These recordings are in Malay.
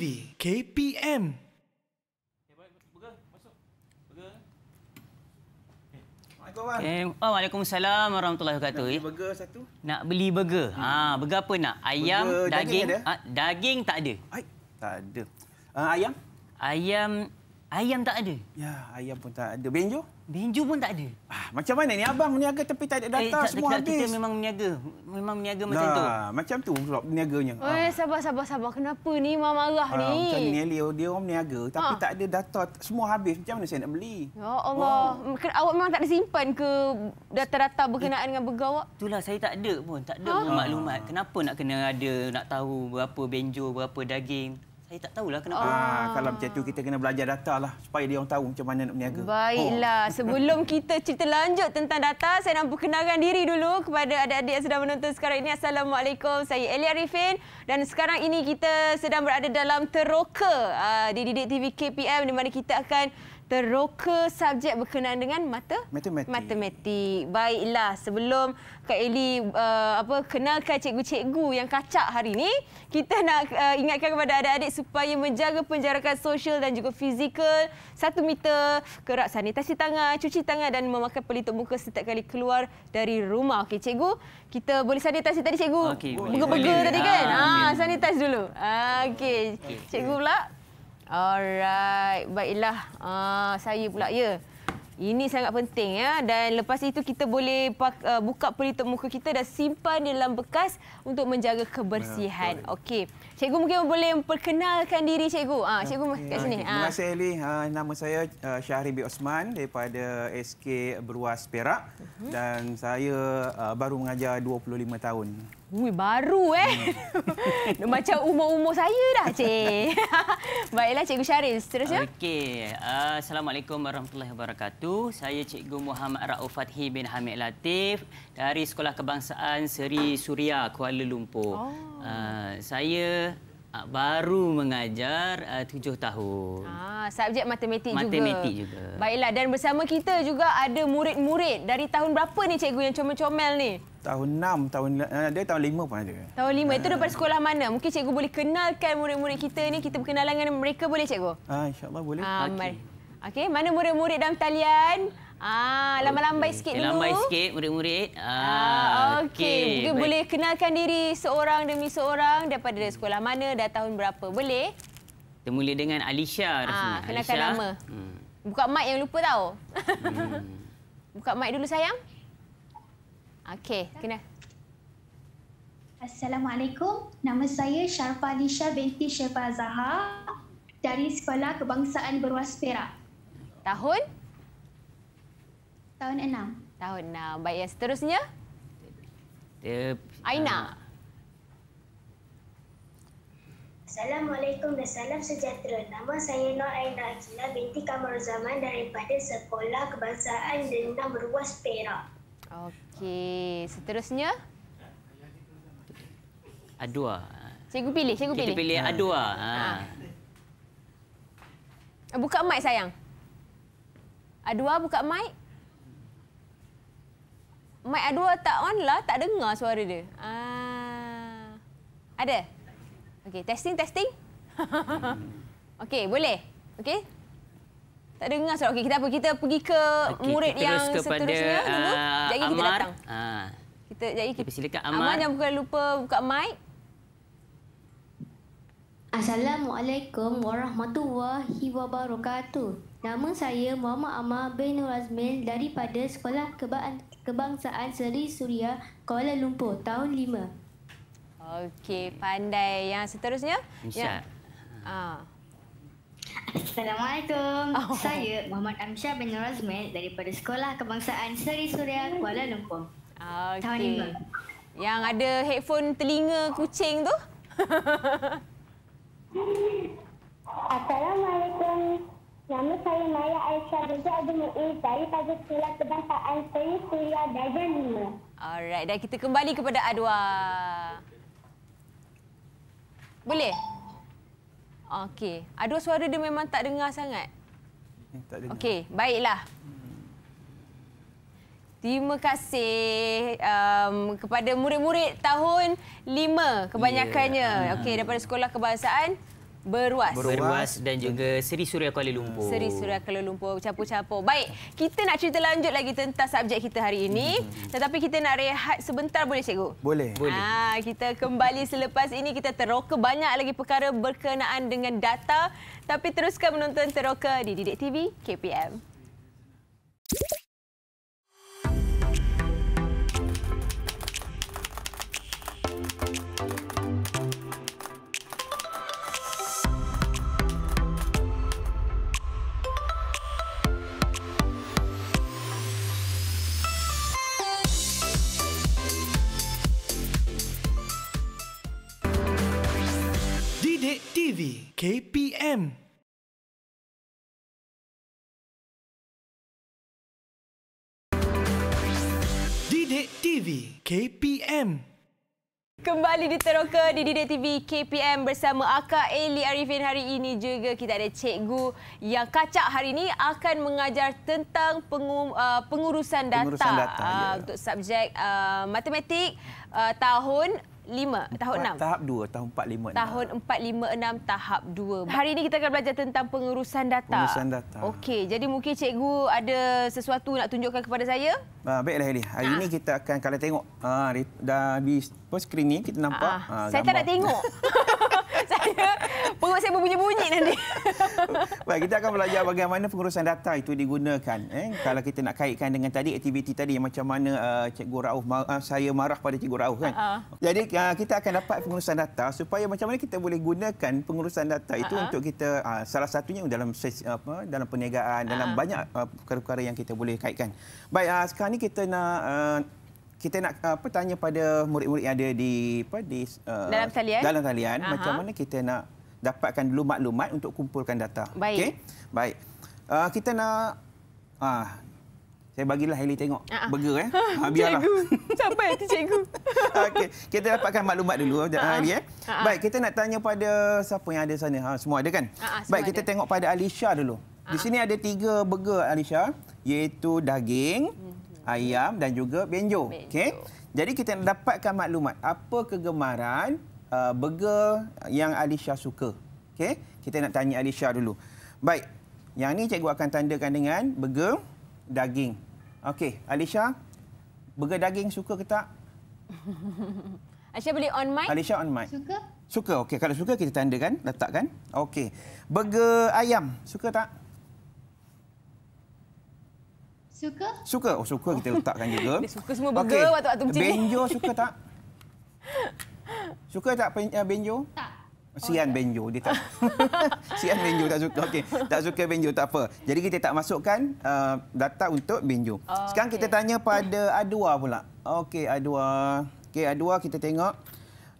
TV KPM. Eh, oh, Waalaikumsalam warahmatullahi wabarakatuh. Nak beli burger satu? Nak beli burger. Hmm. Ha, burger apa nak? Ayam, burger, daging. Daging, ha, daging tak ada. Ay, tak ada. Uh, ayam? Ayam ayam tak ada. Ya, ayam pun tak ada. Benjo? Benju pun tak ada. Ah, macam mana ni abang meniaga tapi tak ada eh, data eh, tak, semua tak, habis. Kita memang meniaga. Memang meniaga macam nah, tu. Macam tu pula meniaganya. Oi, ah. sabar, sabar, sabar. Kenapa ni mama marah ah, ni? Macam ni, Elio. Oh, dia orang meniaga tapi ha. tak ada data semua habis. Macam mana saya nak beli? Ya Allah. Oh. Awak memang tak ada simpan ke data-data berkenaan eh. dengan bergawak? Itulah, saya tak ada pun. Tak ada ha? maklumat. Kenapa nak kena ada, nak tahu berapa benjo, berapa daging. Saya tak tahulah kenapa. Ah, ah, kalau macam tu kita kena belajar data lah supaya dia orang tahu macam mana nak berniaga. Baiklah, oh. sebelum kita cerita lanjut tentang data, saya nak perkenalkan diri dulu kepada adik-adik yang sedang menonton sekarang ini. Assalamualaikum. Saya Elia Rifin dan sekarang ini kita sedang berada dalam teroka uh, di Didik TV KPM di mana kita akan teroka subjek berkenaan dengan mata matematik. matematik. Baiklah, sebelum Kak Eli uh, apa kenalkan cikgu-cikgu yang kacak hari ini, kita nak uh, ingatkan kepada adik-adik supaya menjaga penjarakan sosial dan juga fizikal. Satu meter, kerak sanitasi tangan, cuci tangan dan memakai pelitup muka setiap kali keluar dari rumah. Okey, cikgu, kita boleh sanitasi tadi cikgu? Okay, Buka-buka tadi kan? Ha, sanitasi dulu. Ah, okey, cikgu pula. Alright, baiklah. Uh, saya pula ya. Ini sangat penting ya dan lepas itu kita boleh ah, buka pelitup muka kita dan simpan dalam bekas untuk menjaga kebersihan. Ya, Okey. Cikgu mungkin boleh memperkenalkan diri cikgu. Ah ha, cikgu kat sini. Ha. Terima ah. kasih Eli. nama saya Syahri B Osman daripada SK Beruas Perak mhm. dan saya baru mengajar 25 tahun. Ui, baru eh. Hmm. Macam umur-umur saya dah, Cik. Baiklah, Cikgu Syaril. Seterusnya. Okey. Uh, Assalamualaikum warahmatullahi wabarakatuh. Saya Cikgu Muhammad Ra'ul Fathi bin Hamid Latif dari Sekolah Kebangsaan Seri Suria, Kuala Lumpur. Oh. Uh, saya Ah, baru mengajar uh, tujuh tahun. Ah, subjek matematik, matematik juga. Matematik juga. Baiklah dan bersama kita juga ada murid-murid dari tahun berapa ni cikgu yang comel-comel ni? Tahun enam, tahun eh, dia tahun lima pun ada. Tahun 5 itu ah. daripada sekolah mana? Mungkin cikgu boleh kenalkan murid-murid kita ni, kita berkenalan dengan mereka boleh cikgu? Ah, insya boleh. Ah, okay. Okey, mana murid-murid dalam talian? Ah, lama lambai sikit eh, dulu. Lambai sikit murid-murid. Ah, ah okey. Okay. Boleh kenalkan diri seorang demi seorang daripada sekolah mana dan tahun berapa? Boleh? Kita mula dengan Alicia Rasmi. Ah, kenalkan Alicia. nama. Hmm. Buka mic yang lupa tahu. Hmm. Buka mic dulu sayang. Okey, kena. Assalamualaikum. Nama saya Sharfa Alicia binti Syefa Zahar dari Sekolah Kebangsaan Berwas Perak. Tahun? 2018. Tahun enam. Tahun enam. Baik, yang seterusnya? Dia, Aina. Uh, Assalamualaikum dan salam sejahtera. Nama saya Nur Aina Akila binti Kamar Zaman daripada Sekolah Kebangsaan Denam Ruas Perak. Okey, seterusnya? Adua. Cikgu pilih, cikgu pilih. Kita pilih ha. Adua. Ha. Buka mic sayang. Adua buka mic mic dua tak on lah, tak dengar suara dia. Ah. Ada? Okey, testing, testing. Okey, boleh? Okey? Tak dengar suara. Okey, kita apa? Kita pergi ke okay, murid yang kepada, seterusnya uh, dulu. Sekejap lagi kita datang. Uh. Kita sekejap lagi. Kita silakan Amar. Amar jangan bukan lupa buka mic. Assalamualaikum warahmatullahi wabarakatuh. Nama saya Muhammad Amar bin Razmil daripada Sekolah Kebaan Kebangsaan Seri Suria, Kuala Lumpur, tahun 5. Okey, pandai. Yang seterusnya? Insya. Ah. Assalamualaikum. Oh. Saya Muhammad Amsyar bin Razmel daripada Sekolah Kebangsaan Seri Suria, Kuala Lumpur. Okay. Tahun 5. Yang ada headphone telinga kucing tu? Assalamualaikum. Nama saya Maya Aisyah Raja bin Muiz dari Pada Sekolah Kebangsaan Seri Suria Dajan 5. Alright, dan kita kembali kepada Adwa. Boleh? Okey. Adwa suara dia memang tak dengar sangat. Eh, tak dengar. Okey, baiklah. Terima kasih um, kepada murid-murid tahun lima kebanyakannya. Yeah. Okey, daripada Sekolah Kebangsaan Beruas. Beruas. Beruas dan juga Seri Suria Kuala Lumpur. Seri Suria Kuala Lumpur, campur-campur. Baik, kita nak cerita lanjut lagi tentang subjek kita hari ini. Hmm. Tetapi kita nak rehat sebentar boleh, Cikgu? Boleh. boleh. Ha, kita kembali selepas ini, kita teroka banyak lagi perkara berkenaan dengan data. Tapi teruskan menonton teroka di Didik TV KPM. KPM. Didik TV KPM. Kembali di Teroka di Didik TV KPM bersama Akak Eli Arifin hari ini juga kita ada cikgu yang kacak hari ini akan mengajar tentang pengum, uh, pengurusan data, pengurusan data uh, untuk subjek uh, matematik uh, tahun lima, tahun enam. Tahap dua, tahun empat, lima, enam. Tahun empat, lima, enam, tahap dua. Hari ini kita akan belajar tentang pengurusan data. Pengurusan data. Okey, jadi mungkin cikgu ada sesuatu nak tunjukkan kepada saya? Uh, baiklah, Heli. Hari ah. ini kita akan, kalau tengok, uh, dah di skrin ini, kita nampak. Uh, uh, saya tak nak tengok. saya Pengurus saya berbunyi-bunyi nanti. Baik, kita akan belajar bagaimana pengurusan data itu digunakan. Eh? Kalau kita nak kaitkan dengan tadi aktiviti tadi yang macam mana uh, Cikgu Rauf, ma uh, saya marah pada Cikgu Rauf kan. Uh-huh. Jadi uh, kita akan dapat pengurusan data supaya macam mana kita boleh gunakan pengurusan data itu uh-huh. untuk kita uh, salah satunya dalam ses, apa, dalam perniagaan, uh-huh. dalam banyak uh, perkara-perkara yang kita boleh kaitkan. Baik, uh, sekarang ni kita nak uh, kita nak apa tanya pada murid-murid yang ada di apa di uh, dalam talian dalam talian macam mana kita nak dapatkan dulu maklumat untuk kumpulkan data. Baik. Okay? Baik. Uh, kita nak... Uh, saya bagilah Hailey tengok. Uh ah, -huh. Burger. Eh? Uh, biarlah. Cikgu. Sampai nanti cikgu. okay. Kita dapatkan maklumat dulu. Uh -huh. Hailey, eh? uh -huh. Baik, kita nak tanya pada siapa yang ada sana. Ha, semua ada kan? Uh -huh, semua Baik, ada. kita tengok pada Alisha dulu. Di sini ada tiga burger Alisha iaitu daging, mhm. ayam dan juga benjo. benjo. Okey. Jadi kita dapatkan maklumat apa kegemaran uh, burger yang Alisha suka. Okey, kita nak tanya Alisha dulu. Baik. Yang ni cikgu akan tandakan dengan burger daging. Okey, Alisha, burger daging suka ke tak? Alisha boleh on mic? Alisha on mic. Suka? Suka. Okey, kalau suka kita tandakan, letakkan. Okey. Burger ayam suka tak? Suka? Suka. Oh, suka kita letakkan juga. Dia suka semua burger okay. waktu-waktu macam ni. Benjo suka tak? Suka tak pen, uh, eh, benjo? Tak. Sian oh, benjo dia tak. Sian benjo tak suka. Okey, tak suka benjo tak apa. Jadi kita tak masukkan uh, data untuk benjo. Sekarang okay. kita tanya pada adua pula. Okey, adua, Okey, adua kita tengok.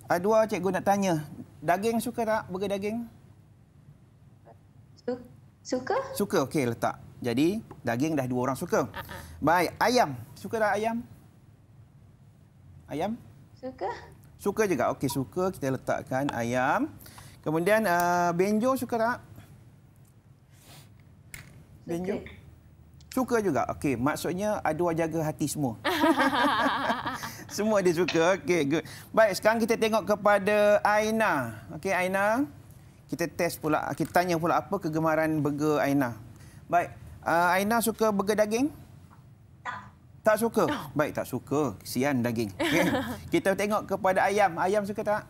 adua cikgu nak tanya, daging suka tak? Burger daging? Suka? Suka. Okey, letak. Jadi daging dah dua orang suka. Uh -uh. Baik, ayam. Suka tak ayam? Ayam? Suka. Suka juga. Okey, suka kita letakkan ayam. Kemudian uh, benjo suka tak? Benjo. Suka juga. Okey, maksudnya aduh jaga hati semua. semua dia suka. Okey, good. Baik, sekarang kita tengok kepada Aina. Okey, Aina. Kita test pula. Kita tanya pula apa kegemaran burger Aina. Baik. Uh, Aina suka burger daging? Tak suka. Baik tak suka. Kesian daging. Okay. Kita tengok kepada ayam. Ayam suka tak?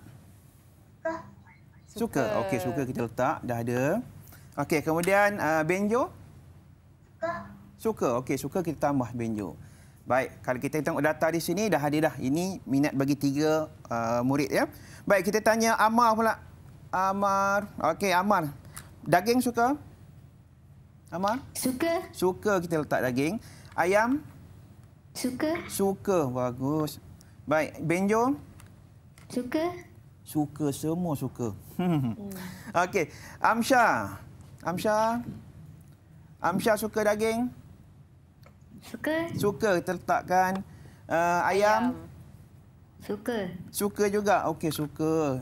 Suka. Suka. Okey, suka kita letak. Dah ada. Okey, kemudian uh, benjo? Suka. Okey, suka kita tambah benjo. Baik, kalau kita tengok data di sini dah ada dah. Ini minat bagi tiga uh, murid ya. Baik, kita tanya Amar pula. Amar. Okey, Amar. Daging suka? Amar? Suka. Suka kita letak daging. Ayam? Suka. Suka, bagus. Baik, Benjo? Suka. Suka, semua suka. Hmm. Okey, Amsha. Amsha. Amsha suka daging? Suka. Suka, terletakkan uh, ayam. ayam. Suka. Suka juga, okey suka.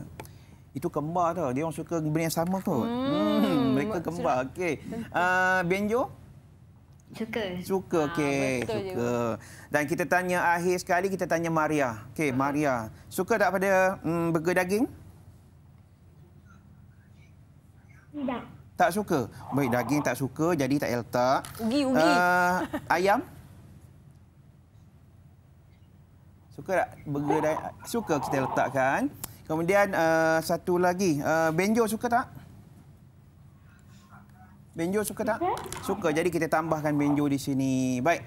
Itu kembar tu. Dia orang suka benda yang sama tu. Hmm. Hmm. Mereka kembar. Okey. Uh, Benjo? Benjo. Suka. Cuka, ah, okey. suka. Juga. Dan kita tanya akhir sekali, kita tanya Maria. Okey, ha. Maria. Suka tak pada mm, burger daging? Tidak. Tak suka? Baik, daging tak suka, jadi tak payah letak. Ugi, ugi. Uh, ayam? Suka tak burger daging? Suka kita letakkan. Kemudian uh, satu lagi. Uh, eh, benjo suka tak? Benjo suka tak? Suka. suka. Jadi kita tambahkan benjo di sini. Baik.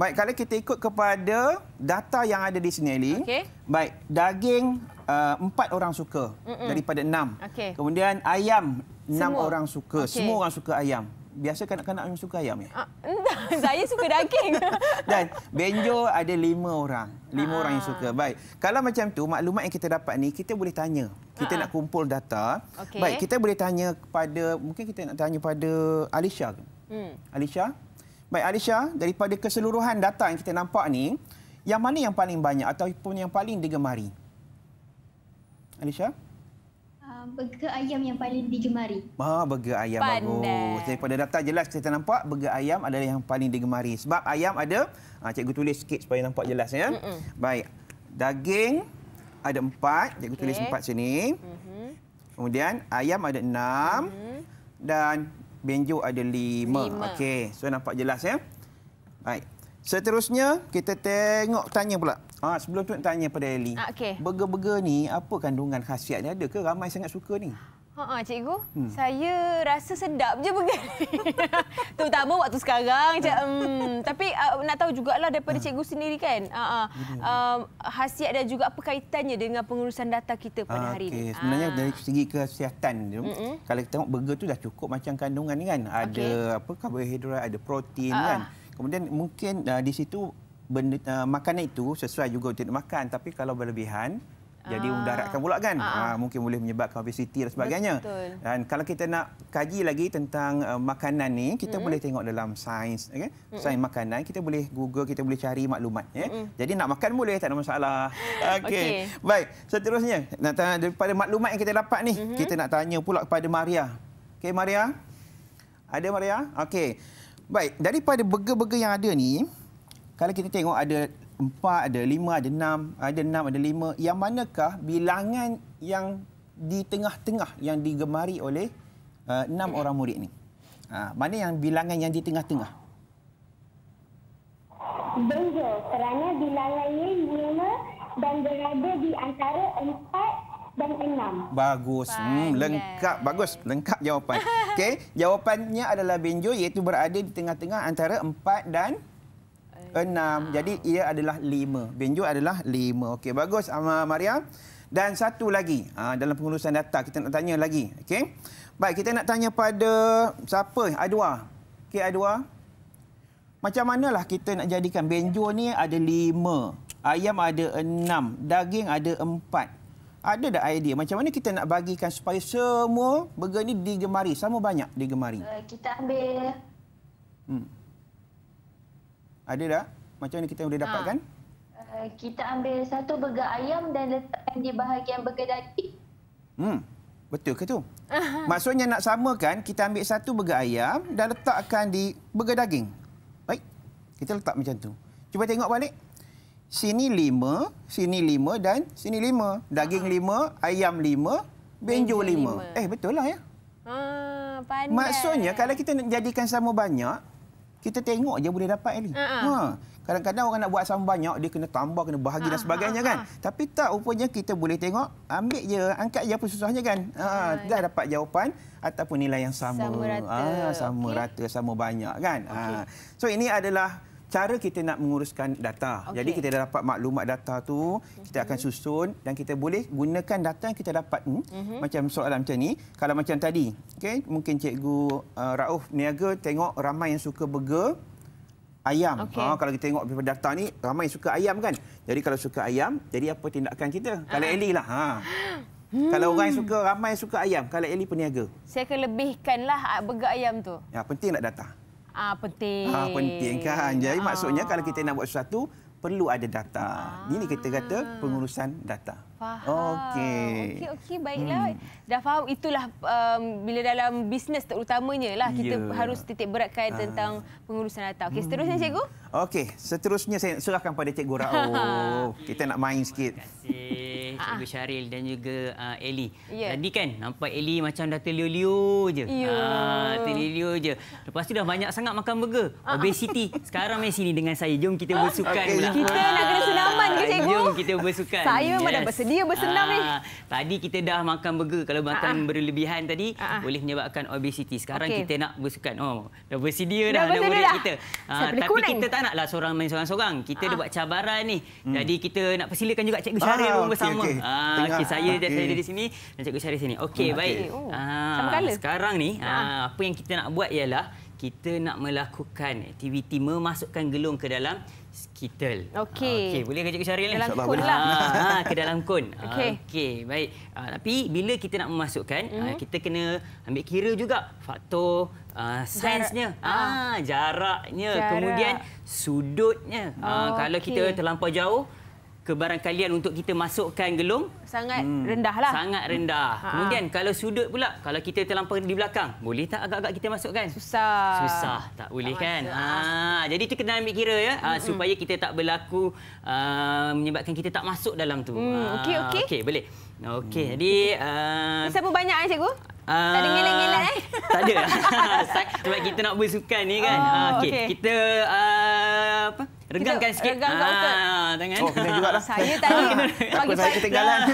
Baik, kalau kita ikut kepada data yang ada di sini, Ali. Okay. Baik, daging uh, empat orang suka mm -mm. daripada enam. Okay. Kemudian ayam enam orang suka. Okay. Semua orang suka ayam biasa kanak-kanak yang suka ayam ya? Entah, saya suka daging. Dan Benjo ada lima orang. Lima Aa. orang yang suka. Ah. Baik. Kalau macam tu maklumat yang kita dapat ni kita boleh tanya. Kita Aa. Ah. nak kumpul data. Okay. Baik, kita boleh tanya pada, mungkin kita nak tanya pada Alisha. Hmm. Alisha? Baik, Alisha, daripada keseluruhan data yang kita nampak ni, yang mana yang paling banyak ataupun yang paling digemari? Alisha? Um, burger ayam yang paling digemari. Ah, burger ayam bagus. pada daftar jelas kita nampak burger ayam adalah yang paling digemari. Sebab ayam ada, ah, cikgu tulis sikit supaya nampak jelas. ya. Mm -mm. Baik, daging ada empat. Cikgu okay. tulis empat sini. Mm -hmm. Kemudian ayam ada enam. Mm -hmm. Dan benjo ada lima. lima. Okey, so nampak jelas. ya. Baik, seterusnya kita tengok tanya pula ha, sebelum tu nak tanya pada Eli. Ha, ah, okay. Burger-burger ni apa kandungan khasiat dia ada ke ramai sangat suka ni? Ha ah cikgu, hmm. saya rasa sedap je burger. Terutama waktu sekarang. Cik, um, tapi uh, nak tahu jugalah daripada ha. cikgu sendiri kan. Ha ah. Uh, khasiat dan juga apa kaitannya dengan pengurusan data kita pada ha, hari okay. ini. sebenarnya ha. dari segi kesihatan tu, hmm kalau kita tengok burger tu dah cukup macam kandungan ni kan. Ada okay. apa karbohidrat, ada protein ha. kan. Kemudian mungkin uh, di situ benda, uh, makanan itu sesuai juga untuk makan tapi kalau berlebihan jadi mendaratkan ah. pula kan Aa. Ah. Aa, ah, mungkin boleh menyebabkan obesiti dan sebagainya Betul. dan kalau kita nak kaji lagi tentang uh, makanan ni kita mm-hmm. boleh tengok dalam sains okay? mm-hmm. sains makanan kita boleh google kita boleh cari maklumat ya? mm-hmm. jadi nak makan boleh tak ada masalah okey okay. baik seterusnya nak tanya daripada maklumat yang kita dapat ni mm-hmm. kita nak tanya pula kepada Maria okey Maria ada Maria okey baik daripada burger-burger yang ada ni kalau kita tengok ada empat, ada lima, ada enam, ada enam, ada lima, yang manakah bilangan yang di tengah-tengah yang digemari oleh uh, enam uh, orang murid ni? Ha, mana yang bilangan yang di tengah-tengah? Benjo, kerana bilangan ini lima dan berada di antara empat dan enam. Bagus. Hmm, lengkap. Bagus. Lengkap jawapan. Okay, jawapannya adalah Benjo iaitu berada di tengah-tengah antara empat dan enam. Ha. Jadi ia adalah lima. Benjuk adalah lima. Okey, bagus Amal Maria. Dan satu lagi ha, dalam pengurusan data. Kita nak tanya lagi. Okey. Baik, kita nak tanya pada siapa? Adua. Okey, Adua. Macam mana lah kita nak jadikan benjur ni ada lima. Ayam ada enam. Daging ada empat. Ada tak idea? Macam mana kita nak bagikan supaya semua burger ni digemari? Sama banyak digemari? Eh, kita ambil... Hmm. Ada dah? Macam mana kita boleh ah. dapatkan? Uh, kita ambil satu burger ayam dan letakkan di bahagian burger daging. Hmm. Betul ke tu? Maksudnya nak samakan, kita ambil satu burger ayam dan letakkan di burger daging. Baik. Kita letak macam tu. Cuba tengok balik. Sini lima, sini lima dan sini lima. Daging ah. lima, ayam lima, benjo lima. Eh, betul lah ya. Ah, Maksudnya, kalau kita nak jadikan sama banyak, kita tengok je boleh dapat ni. Ha. ha. ha. Kadang-kadang orang nak buat sama banyak, dia kena tambah, kena bahagi dan ha, sebagainya kan. Tapi tak, rupanya kita boleh tengok, ambil je, angkat je apa susahnya kan. Ha. Uh-huh. Dah dapat jawapan ataupun nilai yang sama. Sama rata. Ha. Sama okay. rata, sama banyak kan. Okay. Ha. So ini adalah cara kita nak menguruskan data. Okay. Jadi kita dah dapat maklumat data tu, kita akan susun dan kita boleh gunakan data yang kita dapat ni. Mm-hmm. Macam soalan macam ni, kalau macam tadi, okey, mungkin cikgu uh, Rauf niaga tengok ramai yang suka burger ayam. Okay. Ha kalau kita tengok daripada data ni ramai yang suka ayam kan. Jadi kalau suka ayam, jadi apa tindakan kita? Kalau uh-huh. Ah. Ellie lah. Ha. Hmm. Kalau orang yang suka ramai yang suka ayam, kalau eli peniaga. Saya akan lebihkanlah ah, burger ayam tu. Ya, penting nak data. Ah penting. Ah penting kan. Jadi ah. maksudnya kalau kita nak buat sesuatu perlu ada data. Ah. Ini kita kata ah. pengurusan data. Faham. Okey. Okey okey baiklah. Hmm. Dah faham itulah um, bila dalam bisnes terutamanya lah kita ya. harus titik beratkan ha. tentang pengurusan data. Okey hmm. seterusnya cikgu. Okey, seterusnya saya serahkan pada cikgu Rao. Ha. Kita nak main sikit. Terima kasih cikgu ah. Syaril dan juga uh, Eli. Yeah. Tadi kan nampak Eli macam dah terlio-lio je. Ya. Ah, yeah. uh, terlio-lio je. Lepas tu dah banyak sangat makan burger. Ah. obesiti. Sekarang main sini dengan saya. Jom kita bersukan. Okay. Kita nak kena senaman ke cikgu? Jom kita bersukan. Saya memang yes. dah bersedia. Dia bersenam ni. Ah, tadi kita dah makan burger. Kalau makan Aa. Ah, ah. berlebihan tadi, Aa. boleh menyebabkan obesiti. Sekarang okay. kita nak bersukan. Oh, dah bersedia dah. Dah bersedia dah. Kita. Aa, tapi kuning. kita tak naklah seorang main seorang-seorang. Kita Aa. ada buat cabaran ni. Hmm. Jadi kita nak persilakan juga Cikgu Syarif pun bersama. Okay. Aa, okay, saya okay. ada di sini dan Cikgu di sini. Okey, okay. Hmm, baik. Oh, sekarang ni, apa yang kita nak buat ialah kita nak melakukan aktiviti memasukkan gelung ke dalam Skittle. Ah, okey. Okey, boleh kerja kejar lagi. Dalam kun lah. Ha, ke dalam kun. Okey. Okey, baik. Uh, tapi bila kita nak memasukkan, mm-hmm. uh, kita kena ambil kira juga faktor uh, sainsnya. Jarak. Ah, jaraknya. Jarak. Kemudian sudutnya. Oh, uh, kalau okay. kita terlampau jauh, kebarangkalian untuk kita masukkan gelung sangat hmm. lah. sangat rendah ha. kemudian kalau sudut pula kalau kita terlampau di belakang boleh tak agak-agak kita masukkan susah susah tak boleh tak kan ha. jadi itu kena ambil kira ya ha. supaya kita tak berlaku uh, menyebabkan kita tak masuk dalam tu hmm. ha. okey okey okey boleh okey hmm. jadi uh, siapa banyak eh cikgu Uh, tak ada ngelak-ngelak eh? Tak ada. Sebab kita nak bersukan ni kan. Oh, okay. okay. Kita uh, apa? Regangkan sikit. Regangkan Ah, otot. Ha, tangan. Oh, kena juga lah. Saya tadi pagi-pagi.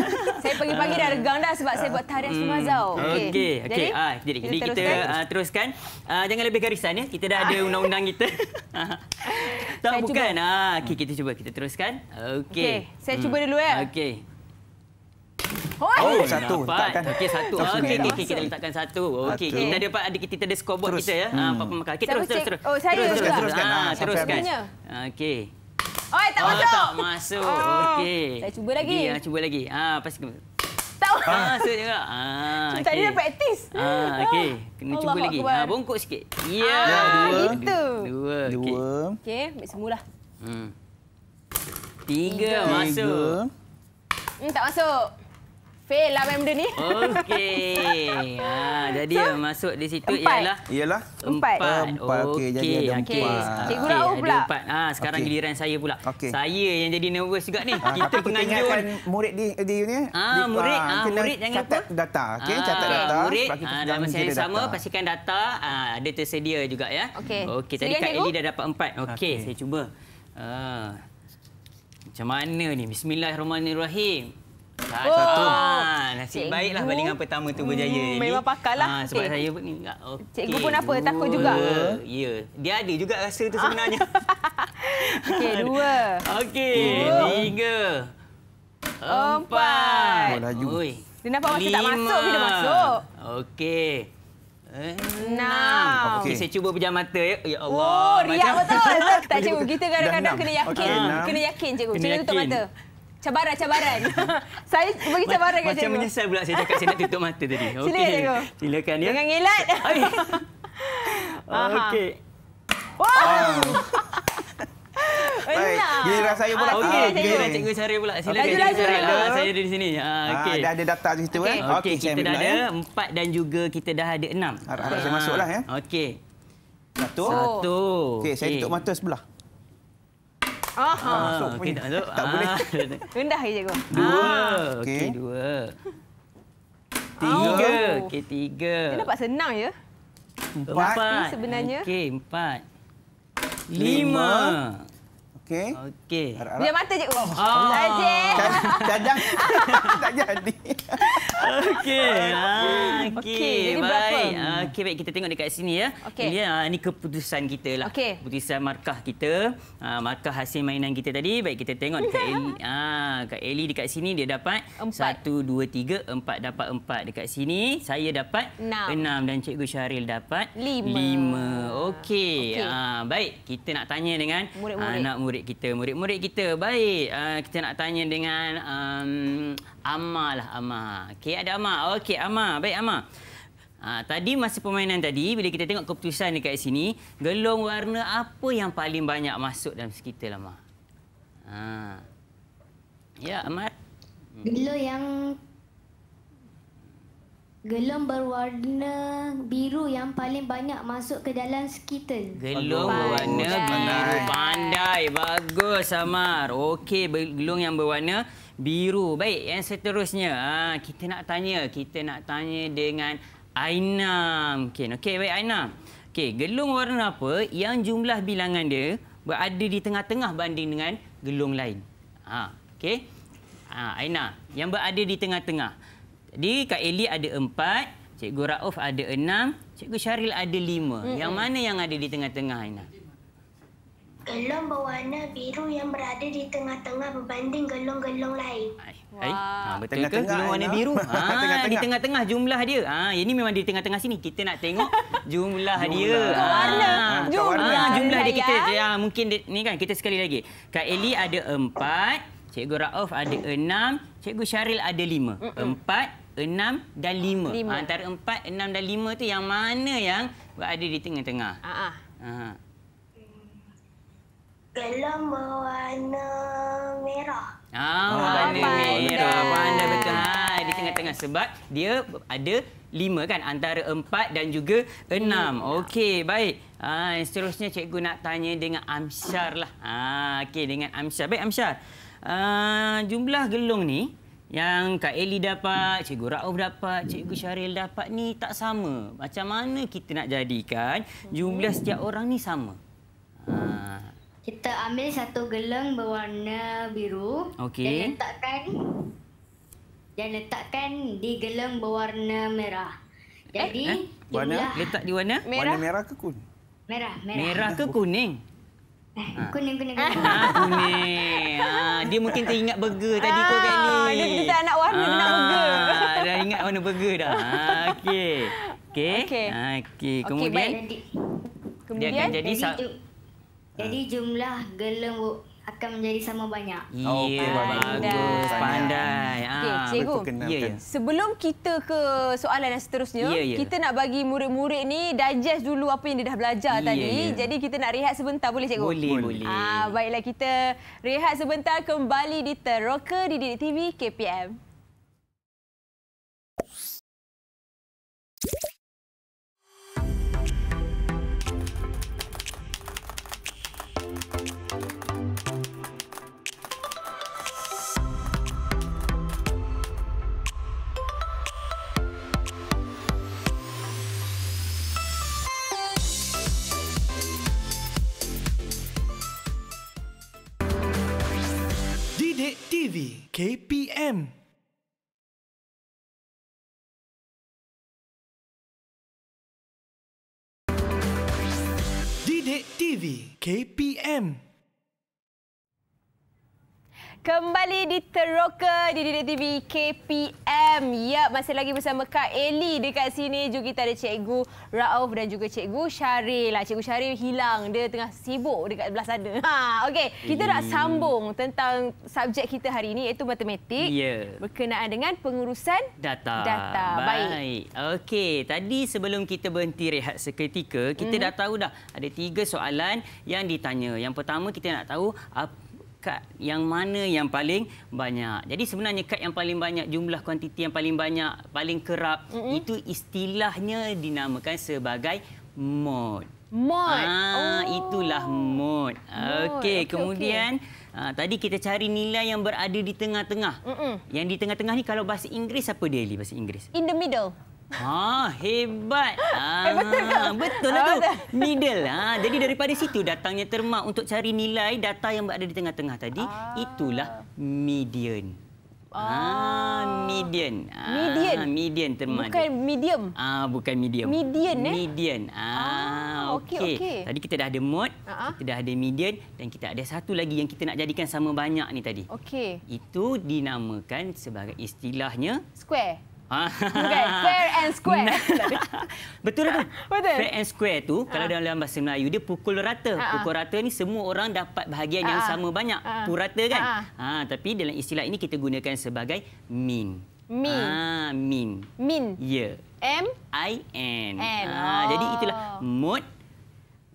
saya pagi-pagi dah regang dah sebab saya buat tarian semazau. Hmm. Okey. Okay. Okay. Jadi, ha, jadi, kita, kita teruskan. Uh, teruskan. Uh, jangan lebih garisan ya. Kita dah ada undang-undang kita. tak, saya bukan. Ah, okay, kita cuba. Kita teruskan. Okey. Okay. Saya hmm. cuba dulu ya. Okey. Oh, oh satu. Letakkan. Okey, satu. Okey, okay, okay, okay, kita letakkan satu. Okey, kita ada dapat ada kita, ada scoreboard kita ya. Ha, ah, apa pemakan. Hmm. Okey, terus, terus, Oh, saya terus, juga. Teruskan. Ha, teruskan. Ah, okey. Oh, tak masuk. Oh, ah. tak masuk. Oh. Okey. Saya cuba lagi. Ya, cuba lagi. Ha, pasti kena. Tak ha, masuk juga. Ha, okey. Tadi dah praktis. Ha, okey. Kena cuba lagi. Ha, bongkok sikit. Ya. ya, dua. Gitu. Dua. Dua. Okey, ambil semula. Hmm. Tiga, masuk. Hmm, tak masuk. Fail lah benda ni. Okey. Ha, jadi so, masuk di situ empat. ialah? Ialah. Empat. Empat. empat. Okey, okay. jadi ada empat. Okay. Cikgu Rao okay, pula. Empat. Ha, sekarang okay. giliran saya pula. Okay. Saya yang jadi nervous juga ni. Ha, kita penganjur. murid di, di ni. Ha, murid. Ha, ha, murid jangan lupa. Catat data. Okey, ha, catat data. Murid. Ha, dalam masa yang sama, data. pastikan data ha, ada tersedia juga ya. Okey. Okey, tadi Kak Eli dah dapat empat. Okey, okay. saya cuba. Ha, macam mana ni? Bismillahirrahmanirrahim. Satu. Oh. Ah, nasib baiklah balingan pertama tu berjaya hmm, ni. Memang pakarlah. Ha, ah, sebab Cik. saya pun ni. Okay. Cikgu pun apa, dua. takut juga. Ya, yeah. dia ada juga rasa tu sebenarnya. Okey, dua. Okey, tiga. Empat. Empat. Oh, dia nampak masih tak masuk, bila masuk. Okey. Enam. Okey, okay, saya cuba pejam mata. Ya, ya oh, Allah. Oh, riak betul. tak cuba. Kita kadang-kadang kena yakin. Okay, kena yakin, cikgu. Kena yakin. Cikgu tutup mata cabaran-cabaran. saya bagi cabaran macam kat cikgu. Macam menyesal pula saya cakap saya nak tutup mata tadi. Okay. Sila, cikgu. Silakan, ya. Jangan ngelat. Okey. Wow. Ah. Baik, gila saya pula. Okey, gila ah, cikgu cara pula. Silakan okay. cikgu cara. Ah, saya ada di sini. Ha, okay. ha, dah ada data cerita. Okey, eh? okay. okay, kita dah ada eh. empat dan juga kita dah ada enam. Harap-harap okay. saya masuklah. Ya. Okey. Satu. Satu. Okey, saya tutup mata sebelah. Aha. Ah, ah, so, okay, tak, tak, tak boleh. Ah. Rendah je, cikgu. Dua. Okey, dua. Tiga. Oh. Okey, tiga. Dia nampak senang ya. Empat. empat. Okey, empat. Lima. Lima. Okey. Okey. Dia mata je. Oh. Saja. Oh. Oh. Kadang tak jadi. Okey. Okey. Ah, baik. Okey baik kita tengok dekat sini ya. Okay. Ini ah, ni keputusan kita lah. Okay. Keputusan markah kita. Ah markah hasil mainan kita tadi. Baik kita tengok dekat Eli. Ah kat Eli dekat sini dia dapat 1 2 3 4 dapat 4 dekat sini. Saya dapat 6 dan Cikgu Syaril dapat 5. 5. Okey. Okay. Ah baik kita nak tanya dengan murid-murid. anak ah, murid murid-murid kita. Murid-murid kita, baik. Uh, kita nak tanya dengan um, Amma lah, Amma. Okey, ada Amma. Okey, Amma. Baik, Amma. Uh, tadi masa permainan tadi, bila kita tengok keputusan dekat sini, gelong warna apa yang paling banyak masuk dalam sekitar lah, Amma? Uh. Ya, Amma. Hmm. Gelong yang Gelung berwarna biru yang paling banyak masuk ke dalam skitel. Gelung berwarna biru. Pandai. Bagus, Amar. Okey, gelung yang berwarna biru. Baik, yang seterusnya. Ha, kita nak tanya. Kita nak tanya dengan Aina. Okey, okay, baik Aina. Okey, gelung warna apa yang jumlah bilangan dia berada di tengah-tengah banding dengan gelung lain? Ha, okey. Ha, Aina, yang berada di tengah-tengah. Jadi Kak Elie ada empat, Cikgu Rauf ada enam, Cikgu Syaril ada lima. Mm -hmm. Yang mana yang ada di tengah-tengah, Aina? Gelong berwarna biru yang berada di tengah-tengah berbanding gelong-gelong lain. Hai. Wow. Ha, betul tengah -tengah ke? Gelong warna biru? Ha, tengah -tengah. Di tengah-tengah jumlah dia. Ha, ini memang di tengah-tengah sini. Kita nak tengok jumlah dia. Warna. jumlah. Ha, ha jumlah dia kita. Ya. ya, mungkin dia, ni kan kita sekali lagi. Kak Eli ada empat. Cikgu Rauf ada enam. Cikgu Syaril ada lima. Empat, enam dan lima. lima. Antara empat, enam dan lima tu yang mana yang ada di tengah-tengah? Ah, ah. Dalam warna merah. Ah, warna merah. Warna betul. Ha, di tengah-tengah sebab dia ada lima kan? Antara empat dan juga enam. Okey, baik. Ha, seterusnya cikgu nak tanya dengan Amsyar lah. Ha, Okey, dengan Amsyar. Baik, Amsyar. Uh, jumlah gelung ni yang Kak Eli dapat, Cikgu Raouf dapat, Cikgu Syaril dapat ni tak sama. Macam mana kita nak jadikan jumlah setiap orang ni sama? Ha. Kita ambil satu gelang berwarna biru okay. dan letakkan dan letakkan di gelang berwarna merah. Eh, Jadi, eh, eh. Warna, jumlah... letak di warna? Merah. Warna merah ke kuning? Merah, merah. Merah ke kuning? Kuning-kuning. Eh, ha. Ah. Kuning. kuning. ha. Dia mungkin teringat burger tadi ha. kau kali. Dia, dia tak nak warna, ha. dia burger. Dah ingat warna burger dah. Ha. Okey. Okey. Okey. Ha. Okey. Kemudian? Okay, Kemudian? Dia akan jadi... Jadi, jadi jumlah gelembung akan menjadi sama banyak. Ya, oh, yeah, bagus. Pandai. Okay, ah, cikgu. Ya, ya. Sebelum kita ke soalan yang seterusnya, ya, ya. kita nak bagi murid-murid ni digest dulu apa yang dia dah belajar ya, tadi. Ya. Jadi kita nak rehat sebentar boleh cikgu? Boleh, boleh. Ah, baiklah kita rehat sebentar kembali di Teroka di Didik TV KPM. TV KPM Didik TV KPM Kembali di Teroka di Dedek TV KPM. Ya, masih lagi bersama Kak Eli dekat sini. Juga kita ada Cikgu Raouf dan juga Cikgu Syaril. Lah. Cikgu Syaril hilang. Dia tengah sibuk dekat sebelah sana. Ha, okay. Kita nak hmm. sambung tentang subjek kita hari ini iaitu matematik. Ya. Berkenaan dengan pengurusan data. data. Baik. Okay. Tadi sebelum kita berhenti rehat seketika, kita mm -hmm. dah tahu dah ada tiga soalan yang ditanya. Yang pertama kita nak tahu apa kad yang mana yang paling banyak. Jadi sebenarnya kad yang paling banyak, jumlah kuantiti yang paling banyak, paling kerap, mm -hmm. itu istilahnya dinamakan sebagai mod. Mod. Ah, oh. Itulah mod. mod. Okey, okay, kemudian okay. Ah, tadi kita cari nilai yang berada di tengah-tengah. Mm -mm. Yang di tengah-tengah ni kalau bahasa Inggeris apa dia, bahasa Inggeris? In the middle. Ah hebat. Ah, betul lah tu. Needle. Ah, ha. jadi daripada situ datangnya terma untuk cari nilai data yang ada di tengah-tengah tadi. Ah. Itulah median. Ah median. Ah, median. Median terma. Bukan dia. medium. Ah bukan medium. Median eh. Median. Ah, ah okey. Okay. Tadi kita dah ada mode, uh ah. -huh. kita dah ada median dan kita ada satu lagi yang kita nak jadikan sama banyak ni tadi. Okey. Itu dinamakan sebagai istilahnya square. Okay, fair and square. Betul lah tu. Betul. Fair and square tu ha. kalau ah. dalam bahasa Melayu dia pukul rata. Ha. Pukul rata ni semua orang dapat bahagian ha. yang sama banyak. Ha. Pukul rata kan? Ha. ha, tapi dalam istilah ini kita gunakan sebagai mean. Mean. Ha, mean. Mean. Ya. M I N. M. Ha, oh. jadi itulah oh. mode